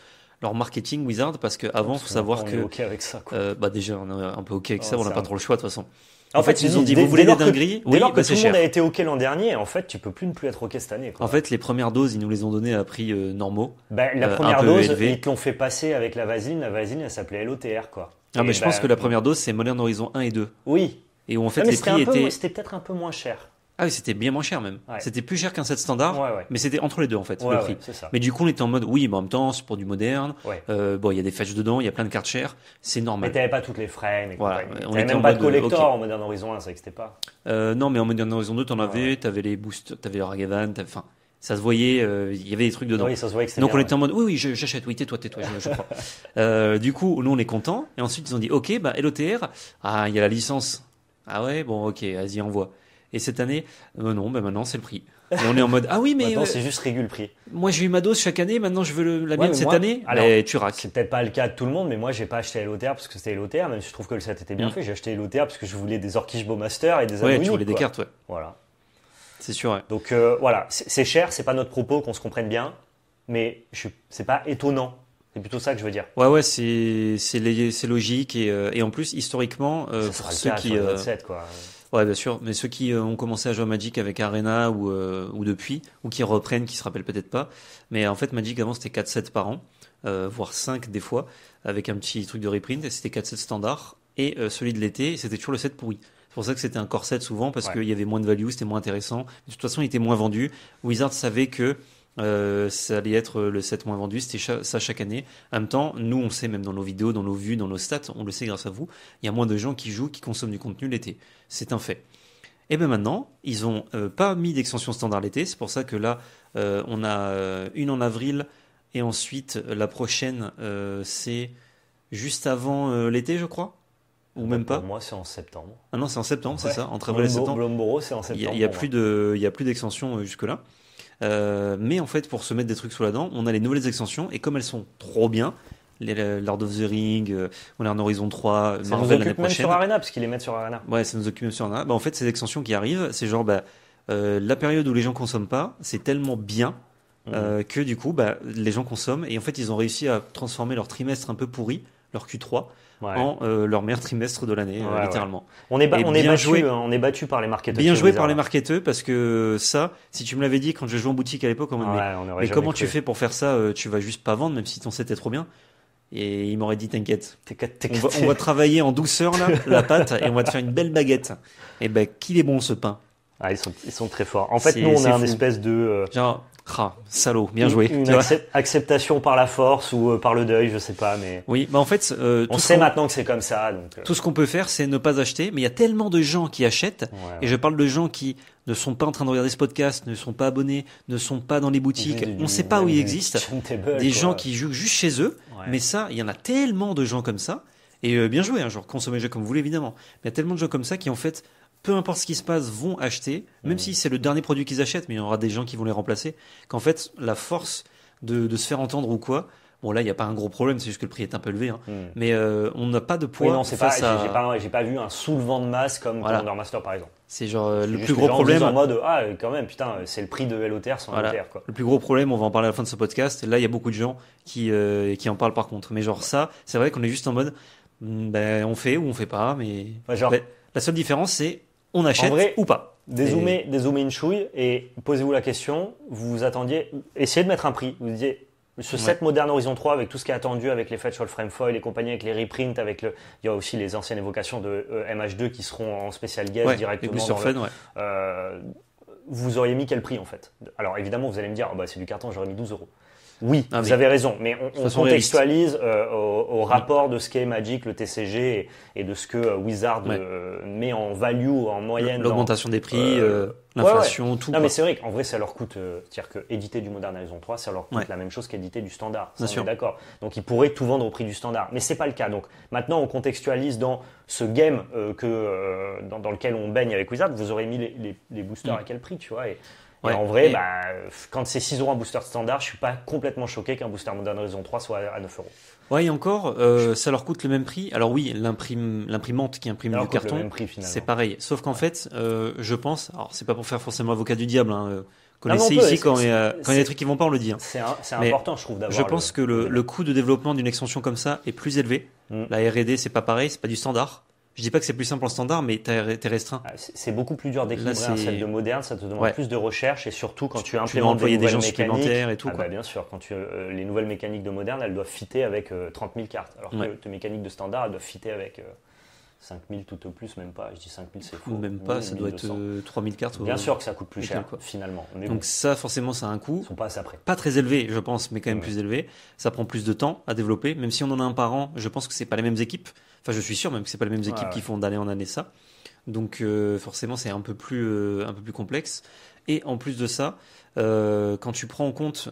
leur marketing Wizard parce qu'avant il faut savoir on que... avec ça, quoi. bah déjà on est un peu ok avec oh, ça, on n'a pas trop le choix de toute façon. En, fait, ils ont dit, vous voulez des dingueries lors que, bah, que tout le monde a été OK l'an dernier, en fait, tu peux plus ne plus être OK cette année. En fait, les premières doses, ils nous les ont données à prix euh, normaux. Bah, la euh, première dose, ils te l'ont fait passer avec la vaseline. La vaseline, elle s'appelait LOTR, quoi. Ah, mais je pense bah, que la première dose, c'est Modern Horizon 1 et 2. Oui. Et où en fait, ah, les prix étaient. C'était peut-être un peu moins cher. Ah oui, c'était bien moins cher même. C'était plus cher qu'un set standard, mais c'était entre les deux en fait le prix. mais du coup, on était en mode oui, en même temps, c'est pour du moderne. Euh, bon, il y a des fetch dedans, il y a plein de cartes chères, c'est normal. Mais t'avais pas toutes les frames. Et On était même en pas de collector en Modern Horizon 1, ça n'existait pas. Euh, non, mais en Modern Horizon 2, t'en ah avais, t'avais les boosts, t'avais Ragavan, enfin. Ça se voyait, euh, il y avait des trucs dedans. Donc on était en mode, oui, oui, j'achète, oui, tais-toi, tais-toi, du coup, nous on est content. Et ensuite ils ont dit, ok, bah LOTR, ah, il y a la licence. Ah ouais, bon, ok, vas-y, envoie. Et cette année, euh, non, ben maintenant c'est le prix. on est en mode ah oui mais maintenant euh, c'est juste régule prix. Moi j'ai eu ma dose chaque année, maintenant je veux la mienne cette année. allez ben, tu raques. C'est peut-être pas le cas de tout le monde, mais moi j'ai pas acheté l'OTR parce que c'était l'OTR, même si je trouve que le set était bien mm. fait, j'ai acheté l'OTR parce que je voulais des Orkish Master et des Ouais, tu voulais des cartes, ouais. Voilà. C'est sûr. Donc euh, voilà, c'est cher, c'est pas notre propos, qu'on se comprenne bien, mais c'est pas étonnant. C'est plutôt ça que je veux dire. Ouais, ouais, c'est logique et, en plus historiquement ceux le qui. quoi Ouais, bien sûr. Mais ceux qui euh, ont commencé à jouer à Magic avec Arena ou, euh, ou depuis, ou qui reprennent, qui se rappellent peut-être pas. Mais en fait, Magic avant c'était 4 sets par an, euh, voire 5 des fois, avec un petit truc de reprint. Et c'était 4 sets standard. Et celui de l'été, c'était toujours le set pourri. C'est pour ça que c'était un corset souvent, parce qu'il y avait moins de value, c'était moins intéressant. De toute façon, il était moins vendu. Wizard savait que euh, ça allait être le 7 moins vendu, c'était ça chaque année. En même temps, nous, on sait, même dans nos vidéos, dans nos vues, dans nos stats, on le sait grâce à vous, il y a moins de gens qui jouent, qui consomment du contenu l'été. C'est un fait. Et bien maintenant, ils n'ont euh, pas mis d'extension standard l'été, c'est pour ça que là, euh, on a une en avril, et ensuite la prochaine, c'est juste avant l'été, je crois. Ou même pas. Pour moi, c'est en septembre. Ah non, c'est en septembre, c'est ça. Entre avril et septembre. c'est en septembre. Il n'y y a plus d'extension jusque-là. Euh, mais en fait, pour se mettre des trucs sous la dent, on a les nouvelles extensions, et comme elles sont trop bien, les Lord of the Ring, on a en Horizon 3, euh, ça Marvel l'année prochaine. Même sur Arena, parce qu'ils les mettent sur Arena. Ouais, ça nous occupe même sur Arena. Bah, en fait, ces extensions qui arrivent, c'est genre bah, euh, la période où les gens consomment pas, c'est tellement bien mhm. que du coup, bah, les gens consomment. Et en fait, ils ont réussi à transformer leur trimestre un peu pourri, leur Q3, en euh, leur meilleur trimestre de l'année, euh, littéralement. On est, on est battu, joué, euh, on est battu par les marketeurs. Bien joué par les marketeurs parce que ça, si tu me l'avais dit quand je jouais en boutique à l'époque, mais, comment tu fais pour faire ça Tu vas juste pas vendre, même si ton set est trop bien. Et il m'aurait dit T'inquiète, on, on, va travailler en douceur la pâte, et on va te faire une belle baguette. Et eh ben, qu'il est bon ce pain. Ah, ils, sont, ils, sont, très forts. En fait, nous, on a un espèce de. Genre, ah, salaud, bien joué. Une, acceptation par la force ou euh, par le deuil, je sais pas, mais. Oui, bah en fait, euh, on sait maintenant que c'est comme ça. Euh. Tout ce qu'on peut faire, c'est ne pas acheter. Mais il y a tellement de gens qui achètent, et je parle de gens qui ne sont pas en train de regarder ce podcast, ne sont pas abonnés, ne sont pas dans les boutiques. on ne sait pas où ils existent. Des gens qui jouent juste chez eux. Mais ça, il y en a tellement de gens comme ça. Et bien joué, hein, genre consommez le jeu comme vous voulez évidemment. Mais il y a tellement de gens comme ça qui en fait peu importe ce qui se passe, vont acheter, même mmh. si c'est le dernier produit qu'ils achètent, mais il y aura des gens qui vont les remplacer, qu'en fait, la force de, se faire entendre ou quoi, Bon, là, il n'y a pas un gros problème, c'est juste que le prix est un peu élevé. Hein. Mmh. Mais euh, on n'a pas de poids. Oui, non, c'est pas, à... j'ai, pas, vu un soulevant de masse comme voilà. Master, par exemple. C'est genre euh, le plus gros problème. en mode, ah, quand même, putain, c'est le prix de LOTR sans voilà. quoi. Le plus gros problème, on va en parler à la fin de ce podcast. Là, il y a beaucoup de gens qui, euh, qui en parlent par contre. Mais genre, ça, c'est vrai qu'on est juste en mode, hmm, ben, on fait ou on fait pas, mais. Ben, la seule différence, c'est on achète vrai, ou pas. Dézoomer, une chouille et posez-vous la question, vous vous attendiez, essayez de mettre un prix, vous disiez ce set moderne Horizon 3 avec tout ce qui est attendu avec les Fetch frame foil et compagnie avec les reprints avec le il y a aussi les anciennes évocations de euh, MH2 qui seront en spécial guest directement dans euh, vous auriez mis quel prix en fait alors évidemment vous allez me dire ah bah, c'est du carton j'aurais mis 12 euros ah oui, vous avez raison, mais on, contextualise euh, au, rapport de ce qu'est Magic, le TCG, et, de ce que euh, Wizard euh, met en value, en moyenne. L'augmentation des prix, l'inflation, tout. Non, mais c'est vrai qu'en vrai, ça leur coûte, c'est-à-dire que éditer du Modern Horizon 3, ça leur coûte la même chose qu'éditer du standard. Ça, d'accord. Donc ils pourraient tout vendre au prix du standard, mais c'est pas le cas. Donc maintenant, on contextualise dans ce game que dans, lequel on baigne avec Wizard. Vous aurez mis les, boosters mm. à quel prix, tu vois en vrai, bah, quand c'est 6 euros un booster standard, je suis pas complètement choqué qu'un booster Modern Horizon 3 soit à 9 euros. Oui, encore, euh, ça leur coûte le même prix. Alors oui, l'imprimante qui imprime du carton, c'est pareil. Sauf qu'en fait, euh, je pense, alors c'est pas pour faire forcément avocat du diable, hein, euh, ici quand, il y a des trucs qui vont pas, on le dit. Hein. C'est important, je trouve, Je pense que le, coût de développement d'une extension comme ça est plus élevé. Mm. La R&D, c'est pas pareil, c'est pas du standard. Je dis pas que c'est plus simple en standard, mais t'es restreint. Ah, c'est beaucoup plus dur d'équilibrer un set de moderne, ça te demande plus de recherche et surtout quand tu, tu implémentes tu des, des, gens supplémentaires et tout. Ah quoi. Bah, bien sûr, quand tu, euh, les nouvelles mécaniques de moderne, elles doivent fitter avec 30 euh, 000 cartes, alors que tes mécaniques de standard, elles doivent fitter avec 5 euh, 000 tout au plus, même pas. Je dis 5 000, c'est fou. Même pas, ça doit être 3 000 cartes. Bien sûr que ça coûte plus cher, quoi. finalement. Donc ça, forcément, ça a un coût. Ils sont pas assez Pas très élevé, je pense, mais quand même plus élevé. Ça prend plus de temps à développer, même si on en a un par an. Je pense que c'est pas les mêmes équipes. Enfin, je suis sûr même que c'est pas les mêmes équipes qui font d'année en année ça. Donc euh, forcément, c'est un peu plus euh, un peu plus complexe. Et en plus de ça, euh, quand tu prends en compte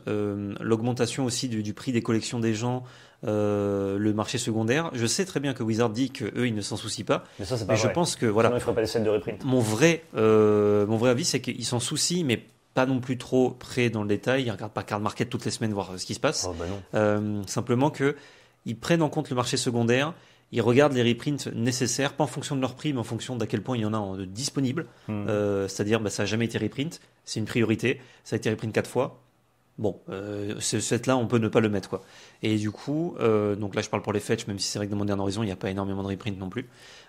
l'augmentation aussi du, prix des collections des gens, le marché secondaire, je sais très bien que Wizard dit que eux ils ne s'en soucient pas. Mais ça, c'est pas mais je pense que voilà. pas des scènes de reprint. Mon vrai mon vrai avis, c'est qu'ils s'en soucient, mais pas non plus trop près dans le détail. Ils regardent pas Card Market toutes les semaines voir ce qui se passe. Oh, bah simplement que ils prennent en compte le marché secondaire ils regardent les reprints nécessaires, pas en fonction de leur prix, mais en fonction d'à quel point il y en a de disponible. Hmm. Euh, c'est-à-dire, bah, ça n'a jamais été reprint, c'est une priorité, ça a été reprint quatre fois. Bon, euh, ce set-là, on peut ne pas le mettre. quoi. Et du coup, euh, donc là, je parle pour les fetch, même si c'est vrai que dans dernier Horizon, il n'y a pas énormément de reprints non plus.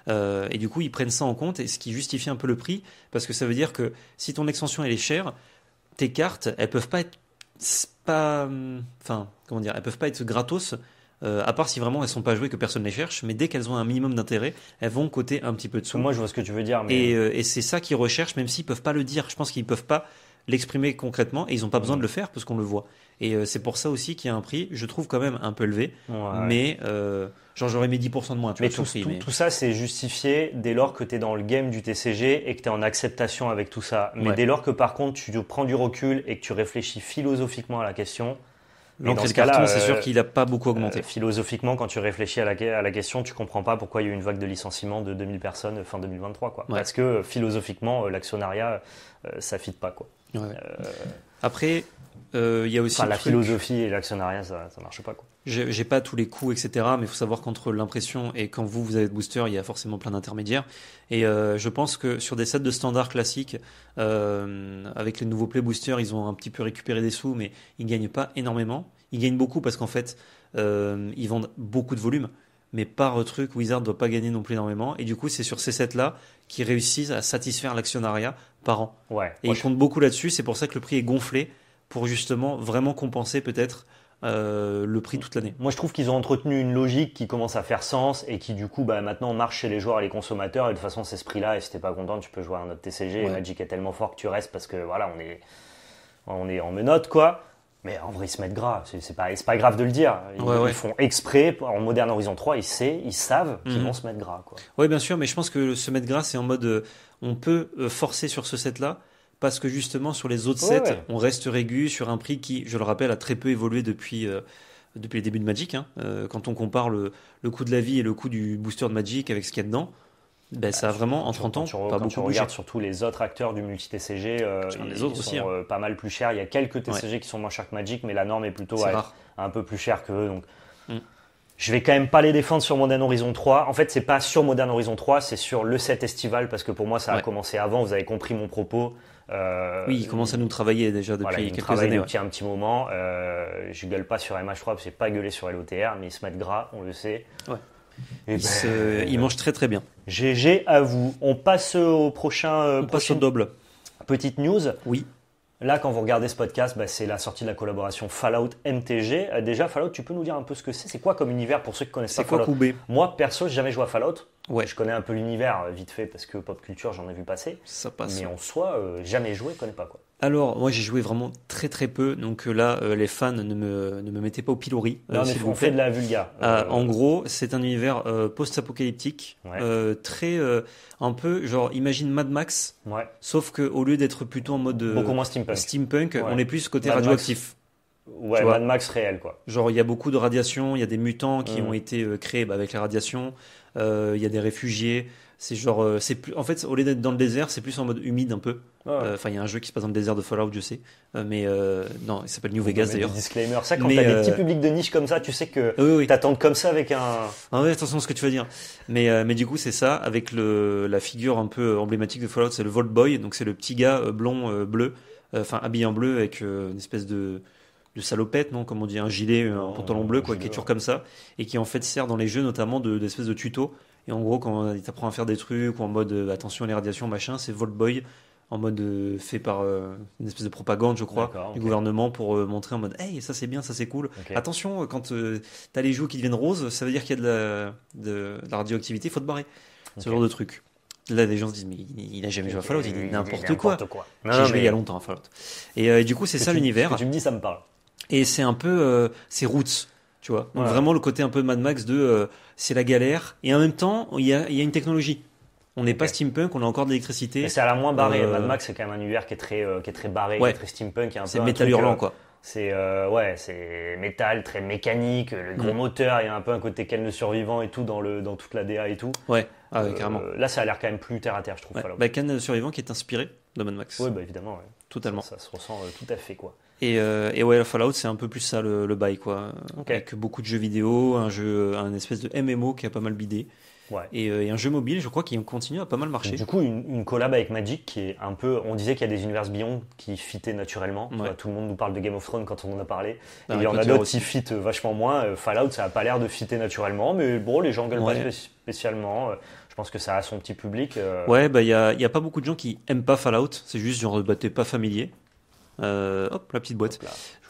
et du coup, ils prennent ça en compte, et ce qui justifie un peu le prix, parce que ça veut dire que si ton extension, elle est chère, tes cartes, elles peuvent pas être. Pas, hum, enfin, comment dire, elles peuvent pas être gratos euh, à part si vraiment elles sont pas jouées que personne les cherche, mais dès qu'elles ont un minimum d'intérêt, elles vont coter un petit peu de sous. Moi, je vois ce que tu veux dire. Mais... Euh, et, c'est ça qu'ils recherchent, même s'ils peuvent pas le dire. Je pense qu'ils peuvent pas l'exprimer concrètement et ils n'ont pas besoin de le faire parce qu'on le voit. Et euh, c'est pour ça aussi qu'il y a un prix, je trouve quand même un peu élevé, mais genre j'aurais mis 10% de moins. Tu mais, tout, ça c'est justifié dès lors que tu es dans le game du TCG et que tu es en acceptation avec tout ça. Mais dès lors que par contre tu prends du recul et que tu réfléchis philosophiquement à la question, de carton, c'est sûr euh, qu'il n'a pas beaucoup augmenté. Euh, philosophiquement, quand tu réfléchis à la, question, tu comprends pas pourquoi il y a eu une vague de licenciement de 2000 personnes euh, fin 2023. Quoi. Parce que philosophiquement, l'actionnariat, ça ne fit pas. Quoi. Après, euh, il y a aussi la philosophie et l'actionnariat, ça, ne marche pas. J'ai pas tous les coûts, etc. Mais il faut savoir qu'entre l'impression et quand vous, vous avez de booster, il y a forcément plein d'intermédiaires. Et euh, je pense que sur des sets de standard classiques, euh, avec les nouveaux play boosters, ils ont un petit peu récupéré des sous, mais ils gagnent pas énormément. Ils gagnent beaucoup parce qu'en fait, ils vendent beaucoup de volume. Mais par truc, Wizard ne doit pas gagner non plus énormément. Et du coup, c'est sur ces sets-là qu'ils réussissent à satisfaire l'actionnariat par an. Ouais, et ils comptent beaucoup là-dessus. C'est pour ça que le prix est gonflé pour justement vraiment compenser peut-être euh, le prix toute l'année. Moi, je trouve qu'ils ont entretenu une logique qui commence à faire sens et qui, du coup, bah, maintenant marche chez les joueurs et les consommateurs. Et de toute façon, c'est ce prix-là. Et si t'es pas content, tu peux jouer à un autre TCG. Magic est tellement fort que tu restes parce que voilà, on est, on est en menottes. quoi. Mais en vrai, ils se mettent gras. C'est pas, pas grave de le dire. Ils, font exprès. En Modern Horizon 3, ils, savent, ils savent qu'ils mhm. vont se mettre gras. Oui, bien sûr. Mais je pense que se mettre gras, c'est en mode. Euh, on peut euh, forcer sur ce set-là parce que justement sur les autres sets, on reste régu sur un prix qui, je le rappelle, a très peu évolué depuis, euh, depuis les débuts de Magic. Hein. Euh, quand on compare le, coût de la vie et le coût du booster de Magic avec ce qu'il y a dedans, ben, ça a ah, vraiment, en 30 ans, tu, pas quand beaucoup tu regardes surtout les autres acteurs du multi-TCG, euh, ils, autres aussi, sont hein. pas mal plus chers. Il y a quelques TCG qui sont moins chers que Magic, mais la norme est plutôt un peu plus chère que eux. Donc... Mm. Je vais quand même pas les défendre sur Modern Horizon 3. En fait, c'est pas sur Modern Horizon 3, c'est sur le set estival parce que pour moi ça a commencé avant. Vous avez compris mon propos. Euh, oui, il commence à nous travailler déjà depuis quelques années. Depuis un petit moment. Euh, je gueule pas sur MH3, je sais pas gueulé sur LOTR, mais ils se mettent gras, on le sait. Ouais. Eh ben, il, mange très très bien. GG à vous. On passe au prochain. Euh, on passe au double. Petite news. Oui. Là, quand vous regardez ce podcast, bah, c'est la sortie de la collaboration Fallout MTG. Euh, déjà, Fallout, tu peux nous dire un peu ce que c'est C'est quoi comme univers pour ceux qui connaissent pas quoi, Fallout Moi, perso, j'ai jamais joué à Fallout. Ouais. Je connais un peu l'univers euh, vite fait parce que pop culture, j'en ai vu passer. Ça passe. Mais en soi, euh, jamais joué, connais pas quoi. Alors, moi j'ai joué vraiment très très peu, donc euh, là euh, les fans ne me, ne mettaient pas au pilori. Euh, non, mais vous fait de la vulga. Ah, en gros, c'est un univers post-apocalyptique, très un peu genre imagine Mad Max, sauf qu'au lieu d'être plutôt en mode beaucoup moins steampunk, on est plus côté radioactif. Ouais, Mad Max réel quoi. Genre il y a beaucoup de radiations, il y a des mutants qui mm. ont été créés bah, avec la radiation, il y a des réfugiés. C'est genre, euh, c'est plus, en fait, au lieu d'être dans le désert, c'est plus en mode humide un peu. Ah euh, enfin, il y a un jeu qui se passe dans le désert de Fallout, je sais. Euh, mais non, il s'appelle New Vegas bah, d'ailleurs. Disclaimer, ça quand t'as des petits publics de niche comme ça, tu sais que ah t'attends comme ça avec un. Ah ouais, attention à ce que tu vas dire. Mais mais du coup, c'est ça avec le la figure un peu emblématique de Fallout, c'est le Vault Boy, donc c'est le petit gars blond bleu, enfin habillé en bleu avec une espèce de salopette, non Comme on dit, un gilet, un pantalon bleu, quoi, qui est toujours comme ça, et qui en fait sert dans les jeux notamment d'espèces de, de tutos et en gros, quand il t'apprend à faire des trucs, ou en mode euh, attention à les radiations, machin, c'est Boy en mode euh, fait par euh, une espèce de propagande, je crois, du gouvernement pour montrer en mode Hey, ça c'est bien, ça c'est cool. Attention, quand tu t'as les joues qui deviennent roses, ça veut dire qu'il y a de la, de, il radioactivité, faut te barrer. Ce genre de truc. Là, les gens se disent Mais il, a jamais joué à Fallout, il dit n'importe quoi. Non, J'ai joué il y a longtemps à Fallout. Et du coup, c'est ça l'univers. Tu me dis, ça me parle. Et c'est un peu ses c'est roots tu vois. Donc vraiment le côté un peu Mad Max de euh, c'est la galère et en même temps il y a, une technologie. On n'est pas steampunk, on a encore de l'électricité. C'est à la moins barré. Euh, Mad Max c'est quand même un univers qui est très euh, qui est très barré, très steampunk, C'est métal hurlant quoi. C'est ouais, c'est métal très mécanique, le gros mm. moteur, il y a un peu un côté Ken le survivant et tout dans le dans toute la DA et tout. Ouais, ah carrément. là ça a l'air quand même plus terre à terre, je trouve. Ouais. Bah, le survivant qui est inspiré de Mad Max. Oui, bah, évidemment. Totalement. Ça, ça, se ressent tout à fait quoi. Et, euh, et ouais, Fallout, c'est un peu plus ça le, bail, quoi. Avec beaucoup de jeux vidéo, un jeu, un espèce de MMO qui a pas mal bidé. Euh, et, un jeu mobile, je crois, qui continue à pas mal marcher. Du coup, une, collab avec Magic qui est un peu. On disait qu'il y a des univers Beyond qui fitaient naturellement. tout le monde nous parle de Game of Thrones quand on en a parlé. et bah, il y en a d'autres qui fitent vachement moins. Euh, Fallout, ça a pas l'air de fitter naturellement, mais bon, les gens gueulent spécialement. Je pense que ça a son petit public. Ouais, bah, il n'y a, y a, pas beaucoup de gens qui aiment pas Fallout. C'est juste, genre, bah, t'es pas familier. Euh, hop, la petite boîte.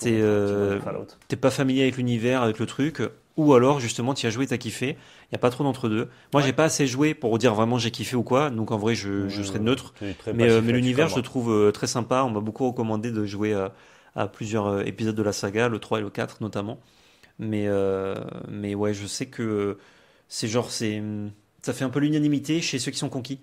Euh, t'es pas familier avec l'univers, avec le truc, ou alors justement tu as joué, t'as kiffé. Il y a pas trop d'entre deux. Moi, j'ai pas assez joué pour dire vraiment j'ai kiffé ou quoi. Donc en vrai, je, je serais neutre. Mais, euh, l'univers, je trouve très sympa. On m'a beaucoup recommandé de jouer à, plusieurs épisodes de la saga, le 3 et le 4 notamment. Mais mais ouais, je sais que c'est genre c'est ça fait un peu l'unanimité chez ceux qui sont conquis.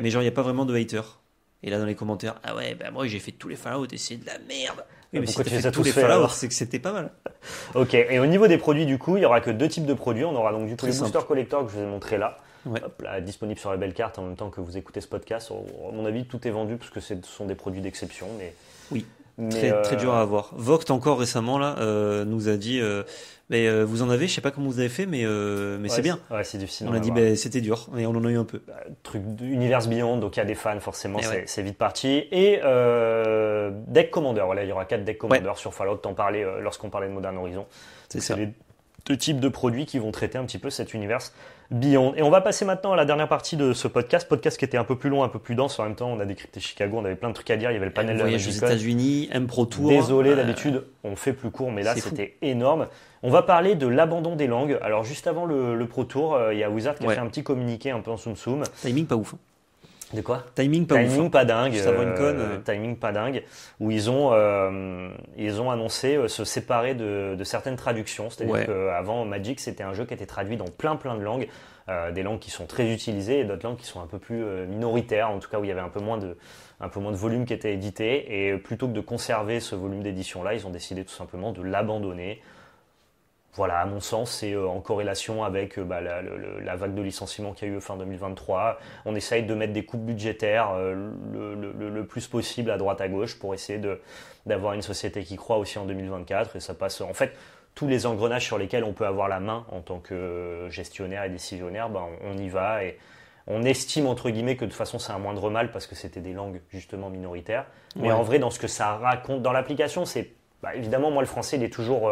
Mais genre il y a pas vraiment de haters. Et là, dans les commentaires, ah ouais, bah moi j'ai fait tous les Fallout et c'est de la merde. Ah, mais Pourquoi tu fais ça tous les Fallout, c'est que c'était pas mal. ok, et au niveau des produits, du coup, il y aura que deux types de produits. On aura donc du coup les booster collector que je vous ai montré là. Hop là, disponible sur la belle carte en même temps que vous écoutez ce podcast. À mon avis, tout est vendu parce que ce sont des produits d'exception. Mais... Oui, très, euh, dur à avoir. Vogt, encore récemment, là, euh, nous a dit euh, euh, vous en avez, je sais pas comment vous avez fait, mais, euh, mais c'est bien. c'est difficile. On a dit, bah. ben, c'était dur, mais on en a eu un peu. Bah, truc d'univers Beyond, donc il y a des fans, forcément, eh c'est vite parti. Et euh, Deck Commander, voilà, il y aura quatre Deck Commander sur Fallout, t'en parlais lorsqu'on parlait de Modern Horizon. C'est les deux types de produits qui vont traiter un petit peu cet univers Beyond. Et on va passer maintenant à la dernière partie de ce podcast, podcast qui était un peu plus long, un peu plus dense. En même temps, on a décrypté Chicago, on avait plein de trucs à dire. Il y avait le panel de voyage aux États-Unis, M Pro Tour. Désolé, euh, d'habitude, on fait plus court, mais là, c'était énorme. On va parler de l'abandon des langues. Alors, juste avant le, Pro Tour, euh, il y a Wizard qui a fait un petit communiqué un peu en soum soum. Timing pas ouf. Hein. De quoi Timing pas Timing pas dingue. Euh, euh. timing pas dingue. Où ils ont, euh, ils ont annoncé euh, se séparer de, de certaines traductions. C'est-à-dire qu'avant, Magic, c'était un jeu qui était traduit dans plein plein de langues. des langues qui sont très utilisées et d'autres langues qui sont un peu plus minoritaires, en tout cas où il y avait un peu moins de, un peu moins de volume qui était édité. Et plutôt que de conserver ce volume d'édition-là, ils ont décidé tout simplement de l'abandonner voilà, à mon sens, c'est euh, en corrélation avec euh, bah, la, vague de licenciements qu'il y a eu fin 2023. On essaye de mettre des coupes budgétaires euh, le, plus possible à droite à gauche pour essayer d'avoir une société qui croit aussi en 2024. Et ça passe, en fait, tous les engrenages sur lesquels on peut avoir la main en tant que gestionnaire et décisionnaire, bah, on, y va et on estime entre guillemets que de toute façon c'est un moindre mal parce que c'était des langues justement minoritaires. Mais en vrai, dans ce que ça raconte dans l'application, c'est bah, évidemment moi le français il est toujours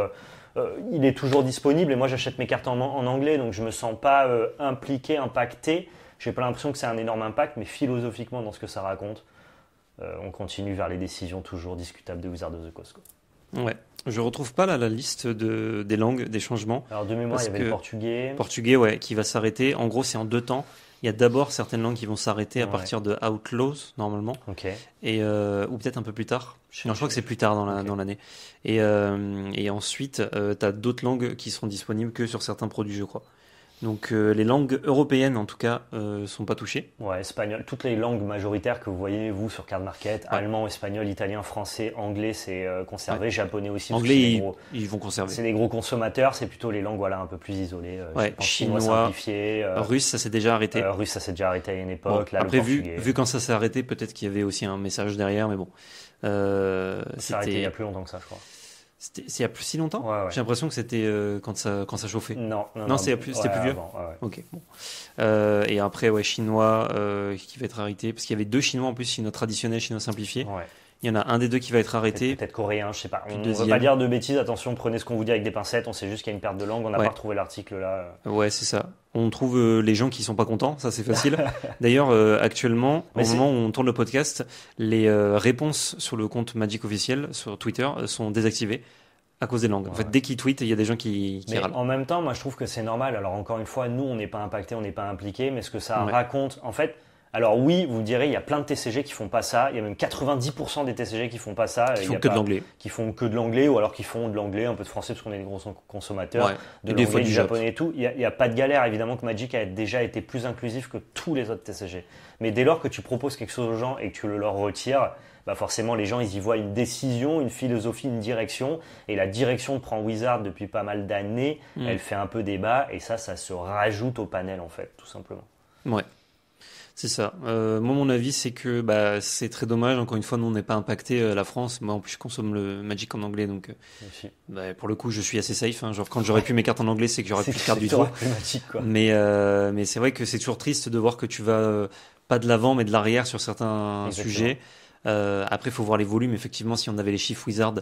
euh, il est toujours disponible et moi j'achète mes cartes en, anglais, donc je me sens pas euh, impliqué, impacté. J'ai pas l'impression que c'est un énorme impact, mais philosophiquement dans ce que ça raconte, euh, on continue vers les décisions toujours discutables de Wizard of the Coast. Quoi. Ouais. Je retrouve pas là la liste des langues, des changements. Alors de mémoire, il y avait le portugais. Portugais, ouais, qui va s'arrêter. En gros, c'est en deux temps. Il y a d'abord certaines langues qui vont s'arrêter à partir de Outlaws, normalement. Et, euh, ou peut-être un peu plus tard. Non, je crois que c'est plus tard dans l'année. et, euh, et, ensuite, euh, tu as d'autres langues qui seront disponibles que sur certains produits, je crois. Donc euh, les langues européennes, en tout cas, euh, sont pas touchées. Ouais, espagnol. Toutes les langues majoritaires que vous voyez, vous, sur Card Market, allemand, espagnol, italien, français, anglais, c'est euh, conservé, japonais aussi. Anglais, ils, vont conserver. C'est les gros consommateurs, c'est plutôt les langues voilà, un peu plus isolées. Ouais. chinois, russe, ça s'est déjà arrêté. russe, ça s'est déjà arrêté à une époque. après, vu, vu quand ça s'est arrêté, peut-être qu'il y avait aussi un message derrière, mais bon. ça s'est arrêté il y a plus longtemps que ça, je crois. C'est il y a plus si longtemps J'ai l'impression que c'était euh, quand, ça, chauffait. Non, non, c'était plus, vieux. Euh, et après, ouais, chinois euh, qui va être arrêté, parce qu'il y avait deux chinois en plus, chinois traditionnel, chinois simplifié il y en a un des deux qui va être arrêté. Peut-être coréen, je sais pas. On ne veut pas dire de bêtises, attention, prenez ce qu'on vous dit avec des pincettes, on sait juste qu'il y a une perte de langue, on n'a pas retrouvé l'article là. Ouais, c'est ça. On trouve euh, les gens qui sont pas contents, ça c'est facile. D'ailleurs, euh, actuellement, au moment où on tourne le podcast, les euh, réponses sur le compte Magic officiel sur Twitter sont désactivées. À cause des langues. En fait, dès qu'ils tweetent, il y a des gens qui, mais En même temps, moi, je trouve que c'est normal. Alors, encore une fois, nous, on n'est pas impacté, on n'est pas impliqué, mais ce que ça raconte, en fait, alors oui, vous me direz, il y a plein de TCG qui font pas ça. Il y a même 90% des TCG qui font pas ça. Qui font que de l'anglais. Qui font que de l'anglais ou alors qui font de l'anglais, un peu de français parce qu'on est des gros consommateurs. De l'anglais, du, japonais et tout. Il n'y a, pas de galère. Évidemment que Magic a déjà été plus inclusif que tous les autres TCG. Mais dès lors que tu proposes quelque chose aux gens et que tu le leur retires, bah forcément les gens ils y voient une décision, une philosophie, une direction. Et la direction prend Wizard depuis pas mal d'années. Mm. Elle fait un peu débat et ça, ça se rajoute au panel en fait, tout simplement. Ouais. C'est ça. Euh, moi, mon avis, c'est que bah, c'est très dommage. Encore une fois, nous, on n'est pas impacté euh, la France. Moi, en plus, je consomme le Magic en anglais, donc euh, bah, pour le coup, je suis assez safe. Hein. Genre, quand j'aurais pu mes cartes en anglais, c'est que j'aurais pu de cartes du droit. Mais, mais c'est vrai que c'est toujours triste de voir que tu vas pas de l'avant, mais de l'arrière sur certains sujets. après, il faut voir les volumes. Effectivement, si on avait les chiffres Wizard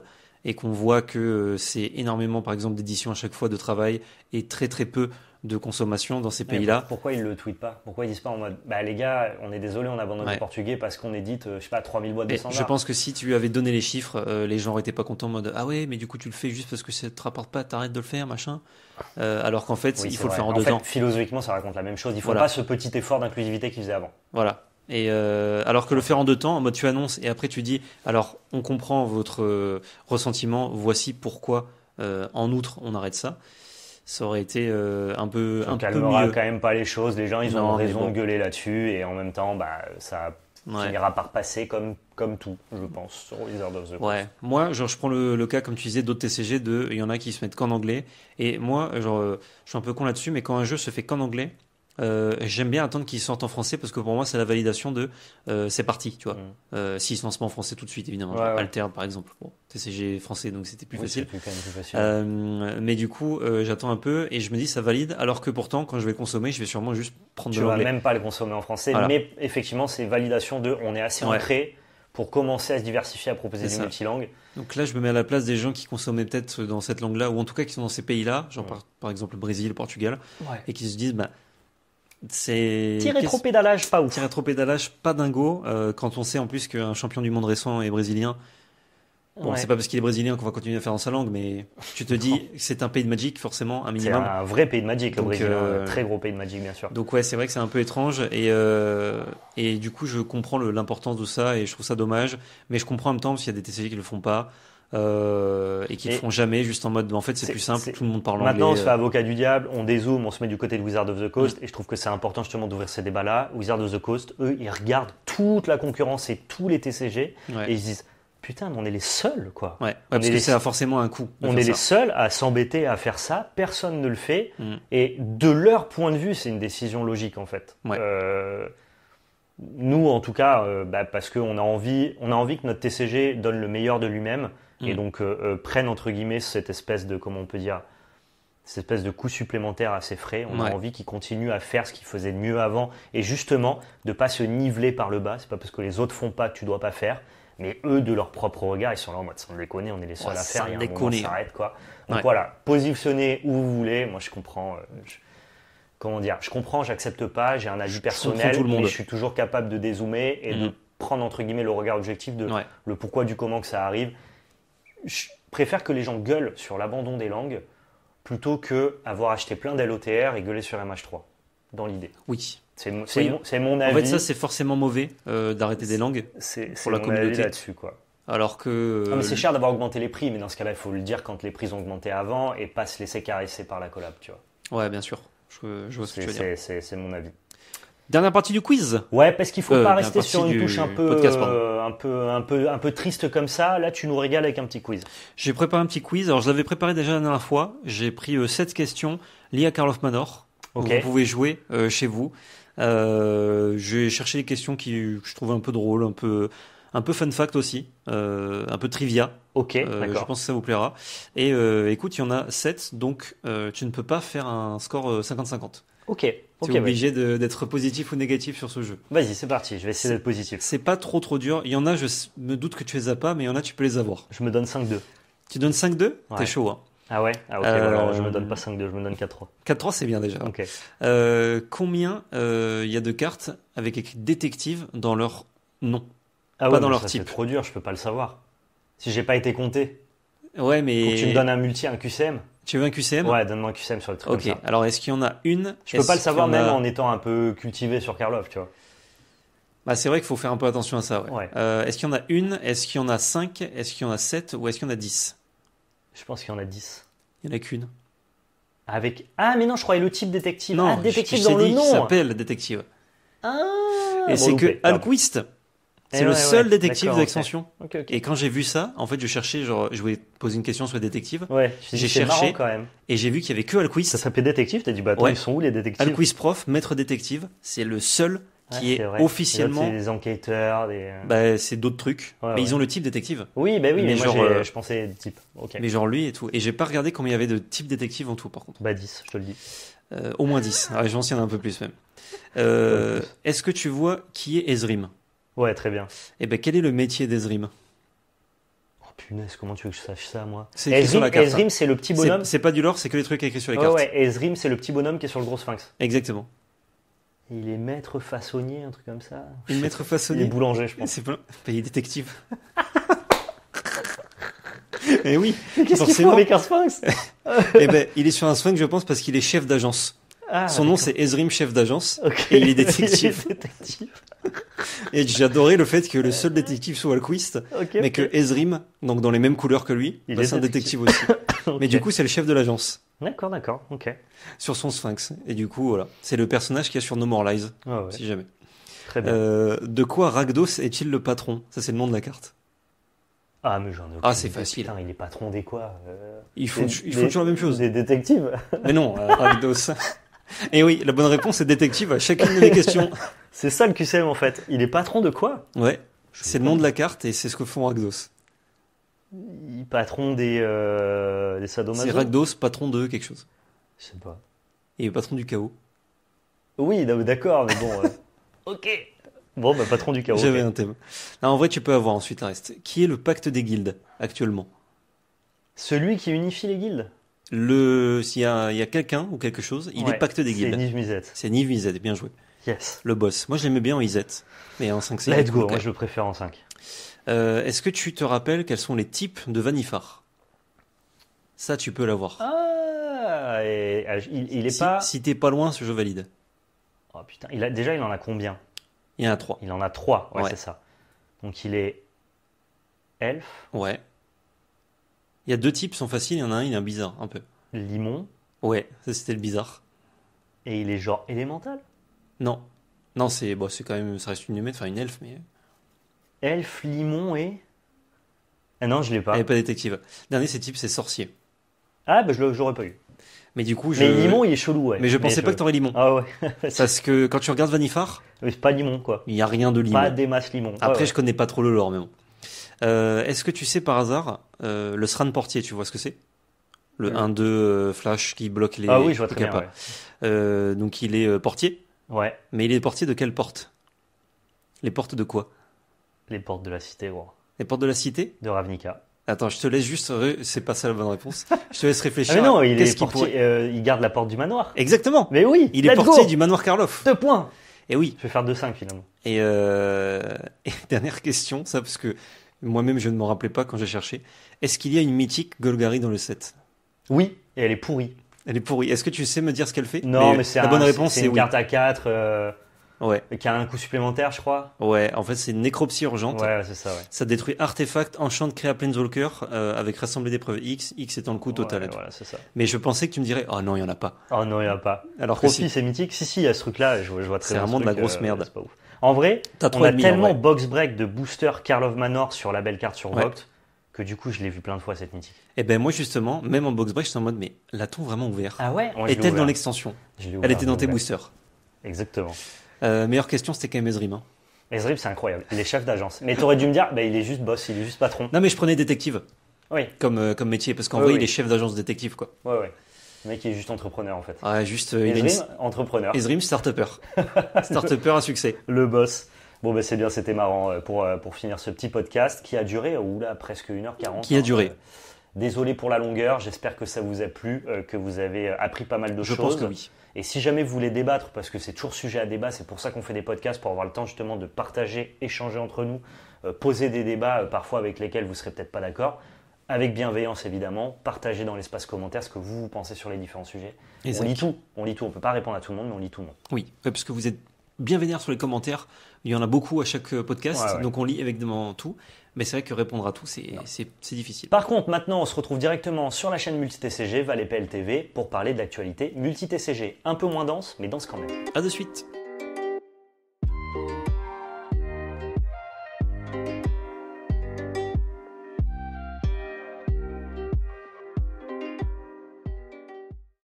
et qu'on voit que c'est énormément, par exemple, d'éditions à chaque fois de travail et très très peu de consommation dans ces pays-là. Pourquoi ils le tweetent pas Pourquoi ils disent pas en mode bah les gars, on est désolé, on abandonne ouais. le Portugais parce qu'on édite euh, je sais pas 3000 boîtes de standard. Je pense que si tu lui avais donné les chiffres, euh, les gens n'auraient pas contents en mode ah ouais, mais du coup tu le fais juste parce que ça te rapporte pas, t'arrêtes de le faire, machin. Euh, alors qu'en fait, il faut le faire en, en deux fait, temps. Philosophiquement, ça raconte la même chose. Il faut pas ce petit effort d'inclusivité qu'ils faisaient avant. Voilà. Et alors que le faire en deux temps, en mode tu annonces et après tu dis alors on comprend votre ressentiment, voici pourquoi en outre on arrête ça ça aurait été euh, un peu ça un calmera quand même pas les choses. Les gens, ils ont raison de gueuler là-dessus et en même temps, bah, ça finira par passer comme comme tout, je pense, sur Wizard of the Ouais. Moi, genre, je prends le, cas comme tu disais d'autres TCG de, il y en a qui se mettent qu'en anglais et moi, genre, euh, je suis un peu con là-dessus, mais quand un jeu se fait qu'en anglais, euh, j'aime bien attendre qu'ils sortent en français parce que pour moi, c'est la validation de euh, c'est parti, tu vois. Euh, s'ils se lancent pas en français tout de suite, évidemment. Ouais, Alter, par exemple. TCG français, donc c'était plus facile. mais du coup, j'attends un peu et je me dis ça valide, alors que pourtant, quand je vais consommer, je vais sûrement juste prendre de l'anglais. Tu même pas le consommer en français, mais effectivement, c'est validation de on est assez ancré pour commencer à se diversifier, à proposer des langues. Donc là, je me mets à la place des gens qui consommaient peut-être dans cette langue-là, ou en tout cas qui sont dans ces pays-là, genre par, exemple le Brésil, le Portugal, et qui se disent, bah, c'est tiré trop pédalage pas ouf. pas dingo. Euh, quand on sait en plus qu'un champion du monde récent est brésilien Bon, c'est pas parce qu'il est brésilien qu'on va continuer à faire dans sa langue, mais tu te dis, c'est un pays de Magic, forcément, un minimum. C'est un vrai pays de Magic, le Brésil, euh, très gros pays de Magic, bien sûr. Donc ouais, c'est vrai que c'est un peu étrange, et, euh, et du coup, je comprends l'importance de ça, et je trouve ça dommage, mais je comprends en même temps, parce qu'il y a des TCG qui le font pas, euh, et qui ne font jamais, juste en mode, bah, en fait, c'est plus simple, tout le monde parle Maintenant, anglais. Maintenant, on se fait avocat du diable, on dézoome, on se met du côté de Wizard of the Coast, mm. et je trouve que c'est important justement d'ouvrir ces débats-là. Wizard of the Coast, eux, ils regardent toute la concurrence et tous les TCG, et ils disent putain, on est les seuls, quoi. Ouais, parce que forcément un coût. On est les seuls à s'embêter à faire ça, personne ne le fait. Mm. Et de leur point de vue, c'est une décision logique, en fait. Euh, nous, en tout cas, euh, bah, parce qu'on a envie, on a envie que notre TCG donne le meilleur de lui-même mm. et donc euh, prenne entre guillemets cette espèce de, comment on peut dire, cette espèce de coût supplémentaire à ses frais. On a envie qu'il continue à faire ce qu'il faisait de mieux avant et justement de pas se niveler par le bas. C'est pas parce que les autres font pas que tu dois pas faire. Mais eux, de leur propre regard, ils sont là en mode sans déconner, on est les seuls à faire, on s'arrête quoi. Donc voilà, positionnez où vous voulez. Moi, je comprends. Euh, je... Comment dire Je comprends, j'accepte pas, j'ai un avis personnel, mais je suis toujours capable de dézoomer et de mm-hmm. prendre entre guillemets le regard objectif de le pourquoi du comment que ça arrive. Je préfère que les gens gueulent sur l'abandon des langues plutôt que avoir acheté plein d'LOTR et gueuler sur MH3 dans l'idée. Oui. C'est mon, avis. En fait, ça, c'est forcément mauvais euh, d'arrêter des langues pour la communauté. là-dessus, quoi. Alors que. c'est euh, cher d'avoir augmenté les prix, mais dans ce cas-là, il faut le dire quand les prix ont augmenté avant et pas se laisser caresser par la collab, tu vois. Ouais, bien sûr. Je, vois ce que tu veux dire. C'est mon avis. Dernière partie du quiz. Ouais, parce qu'il faut euh, pas rester sur une touche un peu, un peu, un peu, un peu triste comme ça. Là, tu nous régales avec un petit quiz. J'ai préparé un petit quiz. Alors, je l'avais préparé déjà la dernière fois. J'ai pris sept questions liées à Karl Manor. Vous pouvez jouer chez vous. Euh, J'ai cherché des questions qui, que je trouvais un peu drôles, un peu, un peu fun fact aussi, euh, un peu trivia. Ok, euh, D'accord. Je pense que ça vous plaira. Et écoute, il y en a 7, donc tu ne peux pas faire un score 50-50. Ok. Tu es obligé d'être positif ou négatif sur ce jeu. Vas-y, c'est parti, je vais essayer d'être positif. C'est pas trop trop dur. Il y en a, je me doute que tu les as pas, mais il y en a, tu peux les avoir. Je me donne 5-2. Tu donnes 5-2 T'es chaud, hein ah ouais Ah ok, bah alors je me donne pas 5-2, euh, je me donne 4-3. 4-3 c'est bien déjà. Ok. Euh, combien il euh, y a de cartes avec écrit détective dans leur nom ah Pas ouais, dans leur ça type. C'est trop dur, je peux pas le savoir. Si j'ai pas été compté. Ouais mais... tu me donnes un multi, un QCM tu veux un QCM Ouais, donne-moi un QCM sur le truc. Ok, alors est-ce qu'il y en a une Je peux pas le savoir même en étant un peu cultivé sur Karlov, tu vois. Bah, c'est vrai qu'il faut faire un peu attention à ça. est-ce qu'il y en a une Est-ce qu'il y en a cinq Est-ce qu'il y en a sept Ou est-ce qu'il y en a dix je pense qu'il y en a 10. Il n'y en a qu'une. Avec. Ah, mais non, je croyais le type détective. Non, ah, détective je, dans le nom. Il s'appelle détective. Ah, et c'est que Alquist, c'est eh le seul détective d'extension. Et quand j'ai vu ça, en fait, je cherchais, genre, je voulais poser une question sur les détectives. Ouais, j'ai cherché. quand même. Et j'ai vu qu'il y avait que Alquist. Ça s'appelait détective, t'as dit, bah ils sont où les détectives Alquist prof, maître détective, c'est le seul qui est, officiellement. C'est des enquêteurs, des. Euh, bah, c'est d'autres trucs. mais ils ont le type détective. Oui, bah oui, mais, genre, moi euh, je pensais type. Mais genre lui et tout. Et j'ai pas regardé combien il y avait de type détectives en tout, par contre. Bah 10, je te le dis. Euh, au moins 10. Ah, J'en sais un peu plus même. Est-ce que tu vois qui est Ezrim Ouais, très bien. Et eh ben, quel est le métier d'Ezrim Oh punaise, comment tu veux que je sache ça, moi Ezrim, c'est le petit bonhomme. C'est pas du lore, c'est que les trucs écrits sur les cartes. Ouais, Ezrim, c'est le petit bonhomme qui est sur le gros sphinx. Exactement. Il est maître façonnier, un truc comme ça. Il est maître façonnier. Il est boulanger, je pense. C'est Il détective. Et eh oui. Qu'est-ce qu'il fait avec un sphinx Eh ben, il est sur un sphinx, je pense, parce qu'il est chef d'agence. Ah, Son nom, c'est Ezrim, chef d'agence. Et il est détective. détective. et j'adorais le fait que le seul détective soit Alquist, mais que Ezrim, donc dans les mêmes couleurs que lui, bah, c'est un détective aussi. mais du coup, c'est le chef de l'agence. D'accord, d'accord, ok. Sur son sphinx. Et du coup, voilà. C'est le personnage qui a sur No More Lies, ah si jamais. Très bien. Euh, de quoi Ragdos est-il le patron Ça, c'est le nom de la carte. Ah, mais j'en ai Ah, c'est facile. il est patron des quoi euh, Il faut, font, faut toujours la même chose. Des détectives Mais non, euh, Ragdos. Et oui, la bonne réponse est détective à chacune de mes questions. c'est ça le QCM en fait. Il est patron de quoi Ouais. C'est le nom de la carte et c'est ce que font Ragdos patron des, euh, des patron de quelque chose. Je sais pas. Et patron du chaos. Oui, d'accord, mais bon. Euh. ok. Bon, bah, patron du chaos. J'avais un thème. en vrai, tu peux avoir ensuite un reste. Qui est le pacte des guildes actuellement Celui qui unifie les guildes le, s'il y a, quelqu'un ou quelque chose, il est pacte des guildes. C'est Niv C'est Niv Mizet, bien joué. Yes. Le boss. Moi, je l'aimais bien en Izet. Mais en 5 c'est. Let's go, moi, je le préfère en 5. Euh, est-ce que tu te rappelles quels sont les types de Vanifar Ça, tu peux l'avoir. Ah, ah il, est si, pas. Si t'es pas loin, ce jeu valide. Oh putain, il a, déjà, il en a combien Il en a 3. Il en a trois, ouais, c'est ça. Donc il est. elfe. Ouais. Il y a deux types, sont faciles, il y en a un, il est un bizarre, un peu. Limon Ouais, c'était le bizarre. Et il est genre élémental Non. Non, c'est bon, quand même. Ça reste une humaine, enfin une elfe, mais. Elf, Limon et. Ah non, je l'ai pas. Elle est pas détective. Dernier, ce type, c'est sorcier. Ah, bah, je l'aurais pas eu. Mais du coup, je. Mais Limon, il est chelou, ouais. Mais je pensais pas que t'aurais Limon. Ah ouais. Parce que quand tu regardes Vanifar. C'est pas Limon, quoi. Il y a rien de Limon. Pas des masses Limon. Après, je connais pas trop le lore, mais bon. Euh, est-ce que tu sais par hasard euh, le SRAN portier, tu vois ce que c'est Le 1-2 euh. flash qui bloque les. Ah oui, je vois très bien. donc il est portier. Ouais. Mais il est portier de quelle porte Les portes de quoi les portes de la cité, gros. Les portes de la cité De Ravnica. Attends, je te laisse juste. C'est pas ça la bonne réponse. Je te laisse réfléchir. Ah, mais non, il est, euh, il garde la porte du manoir. Exactement. Mais oui. Il est portier du manoir Karloff. Deux points. Et eh oui. Je vais faire deux 5 finalement. Et, euh, dernière question, ça parce que moi-même je ne m'en rappelais pas quand j'ai cherché. Est-ce qu'il y a une mythique Golgari dans le set Oui, et elle est pourrie. Elle est pourrie. Est-ce que tu sais me dire ce qu'elle fait Non, mais, c'est la bonne réponse. C'est une carte à 4 Ouais. Qui a un coût supplémentaire, je crois. Ouais, en fait, c'est une nécropsie urgente. Ouais, c'est ça, ouais. Ça détruit artefact, enchant, créa Planeswalker euh, avec Rassemblée des preuves X, X étant le coût total. Ouais, voilà, c'est ça. Mais je pensais que tu me dirais, oh non, il n'y en a pas. Oh non, il n'y en a pas. Alors si... c'est mythique. Si, si, il y a ce truc-là, je, je, vois très bien. C'est vraiment de la grosse euh, merde. C'est pas ouf. En vrai, on a tellement box break de booster of Manor sur la belle carte sur ouais. que du coup, je l'ai vu plein de fois cette mythique. Et eh ben moi justement, même en box break, suis en mode, mais l'a-t-on vraiment ouvert Ah ouais, ouais Est-elle dans l'extension Elle était dans tes boosters. Exactement. Euh, meilleure question, c'était quand même Ezrim. Hein. Ezrim, c'est incroyable. il est chef d'agence. Mais tu aurais dû me dire, bah, il est juste boss, il est juste patron. Non, mais je prenais détective. Oui. Comme, euh, métier, parce qu'en vrai, il est chef d'agence détective, quoi. Ouais, ouais. Le mec, il est juste entrepreneur, en fait. juste. Euh, entrepreneur. Ezrim, start-upper. start-upper à succès. Le boss. Bon, ben, c'est bien, c'était marrant pour, pour finir ce petit podcast qui a duré, ou oh, là, presque 1h40. Qui a hein. duré. Désolé pour la longueur, j'espère que ça vous a plu, que vous avez appris pas mal de choses. Je pense que oui. Et si jamais vous voulez débattre, parce que c'est toujours sujet à débat, c'est pour ça qu'on fait des podcasts, pour avoir le temps justement de partager, échanger entre nous, euh, poser des débats euh, parfois avec lesquels vous ne serez peut-être pas d'accord, avec bienveillance évidemment, partagez dans l'espace commentaire ce que vous, pensez sur les différents sujets. On lit tout, on lit tout, on ne peut pas répondre à tout le monde, mais on lit tout le monde. Oui, euh, parce que vous êtes bien vénère sur les commentaires, il y en a beaucoup à chaque podcast, donc on lit évidemment tout. Mais c'est vrai que répondre à tout, c'est difficile. Par contre, maintenant, on se retrouve directement sur la chaîne MultiTCG, Valet PLTV, pour parler de l'actualité multi Un peu moins dense, mais dense quand même. A de suite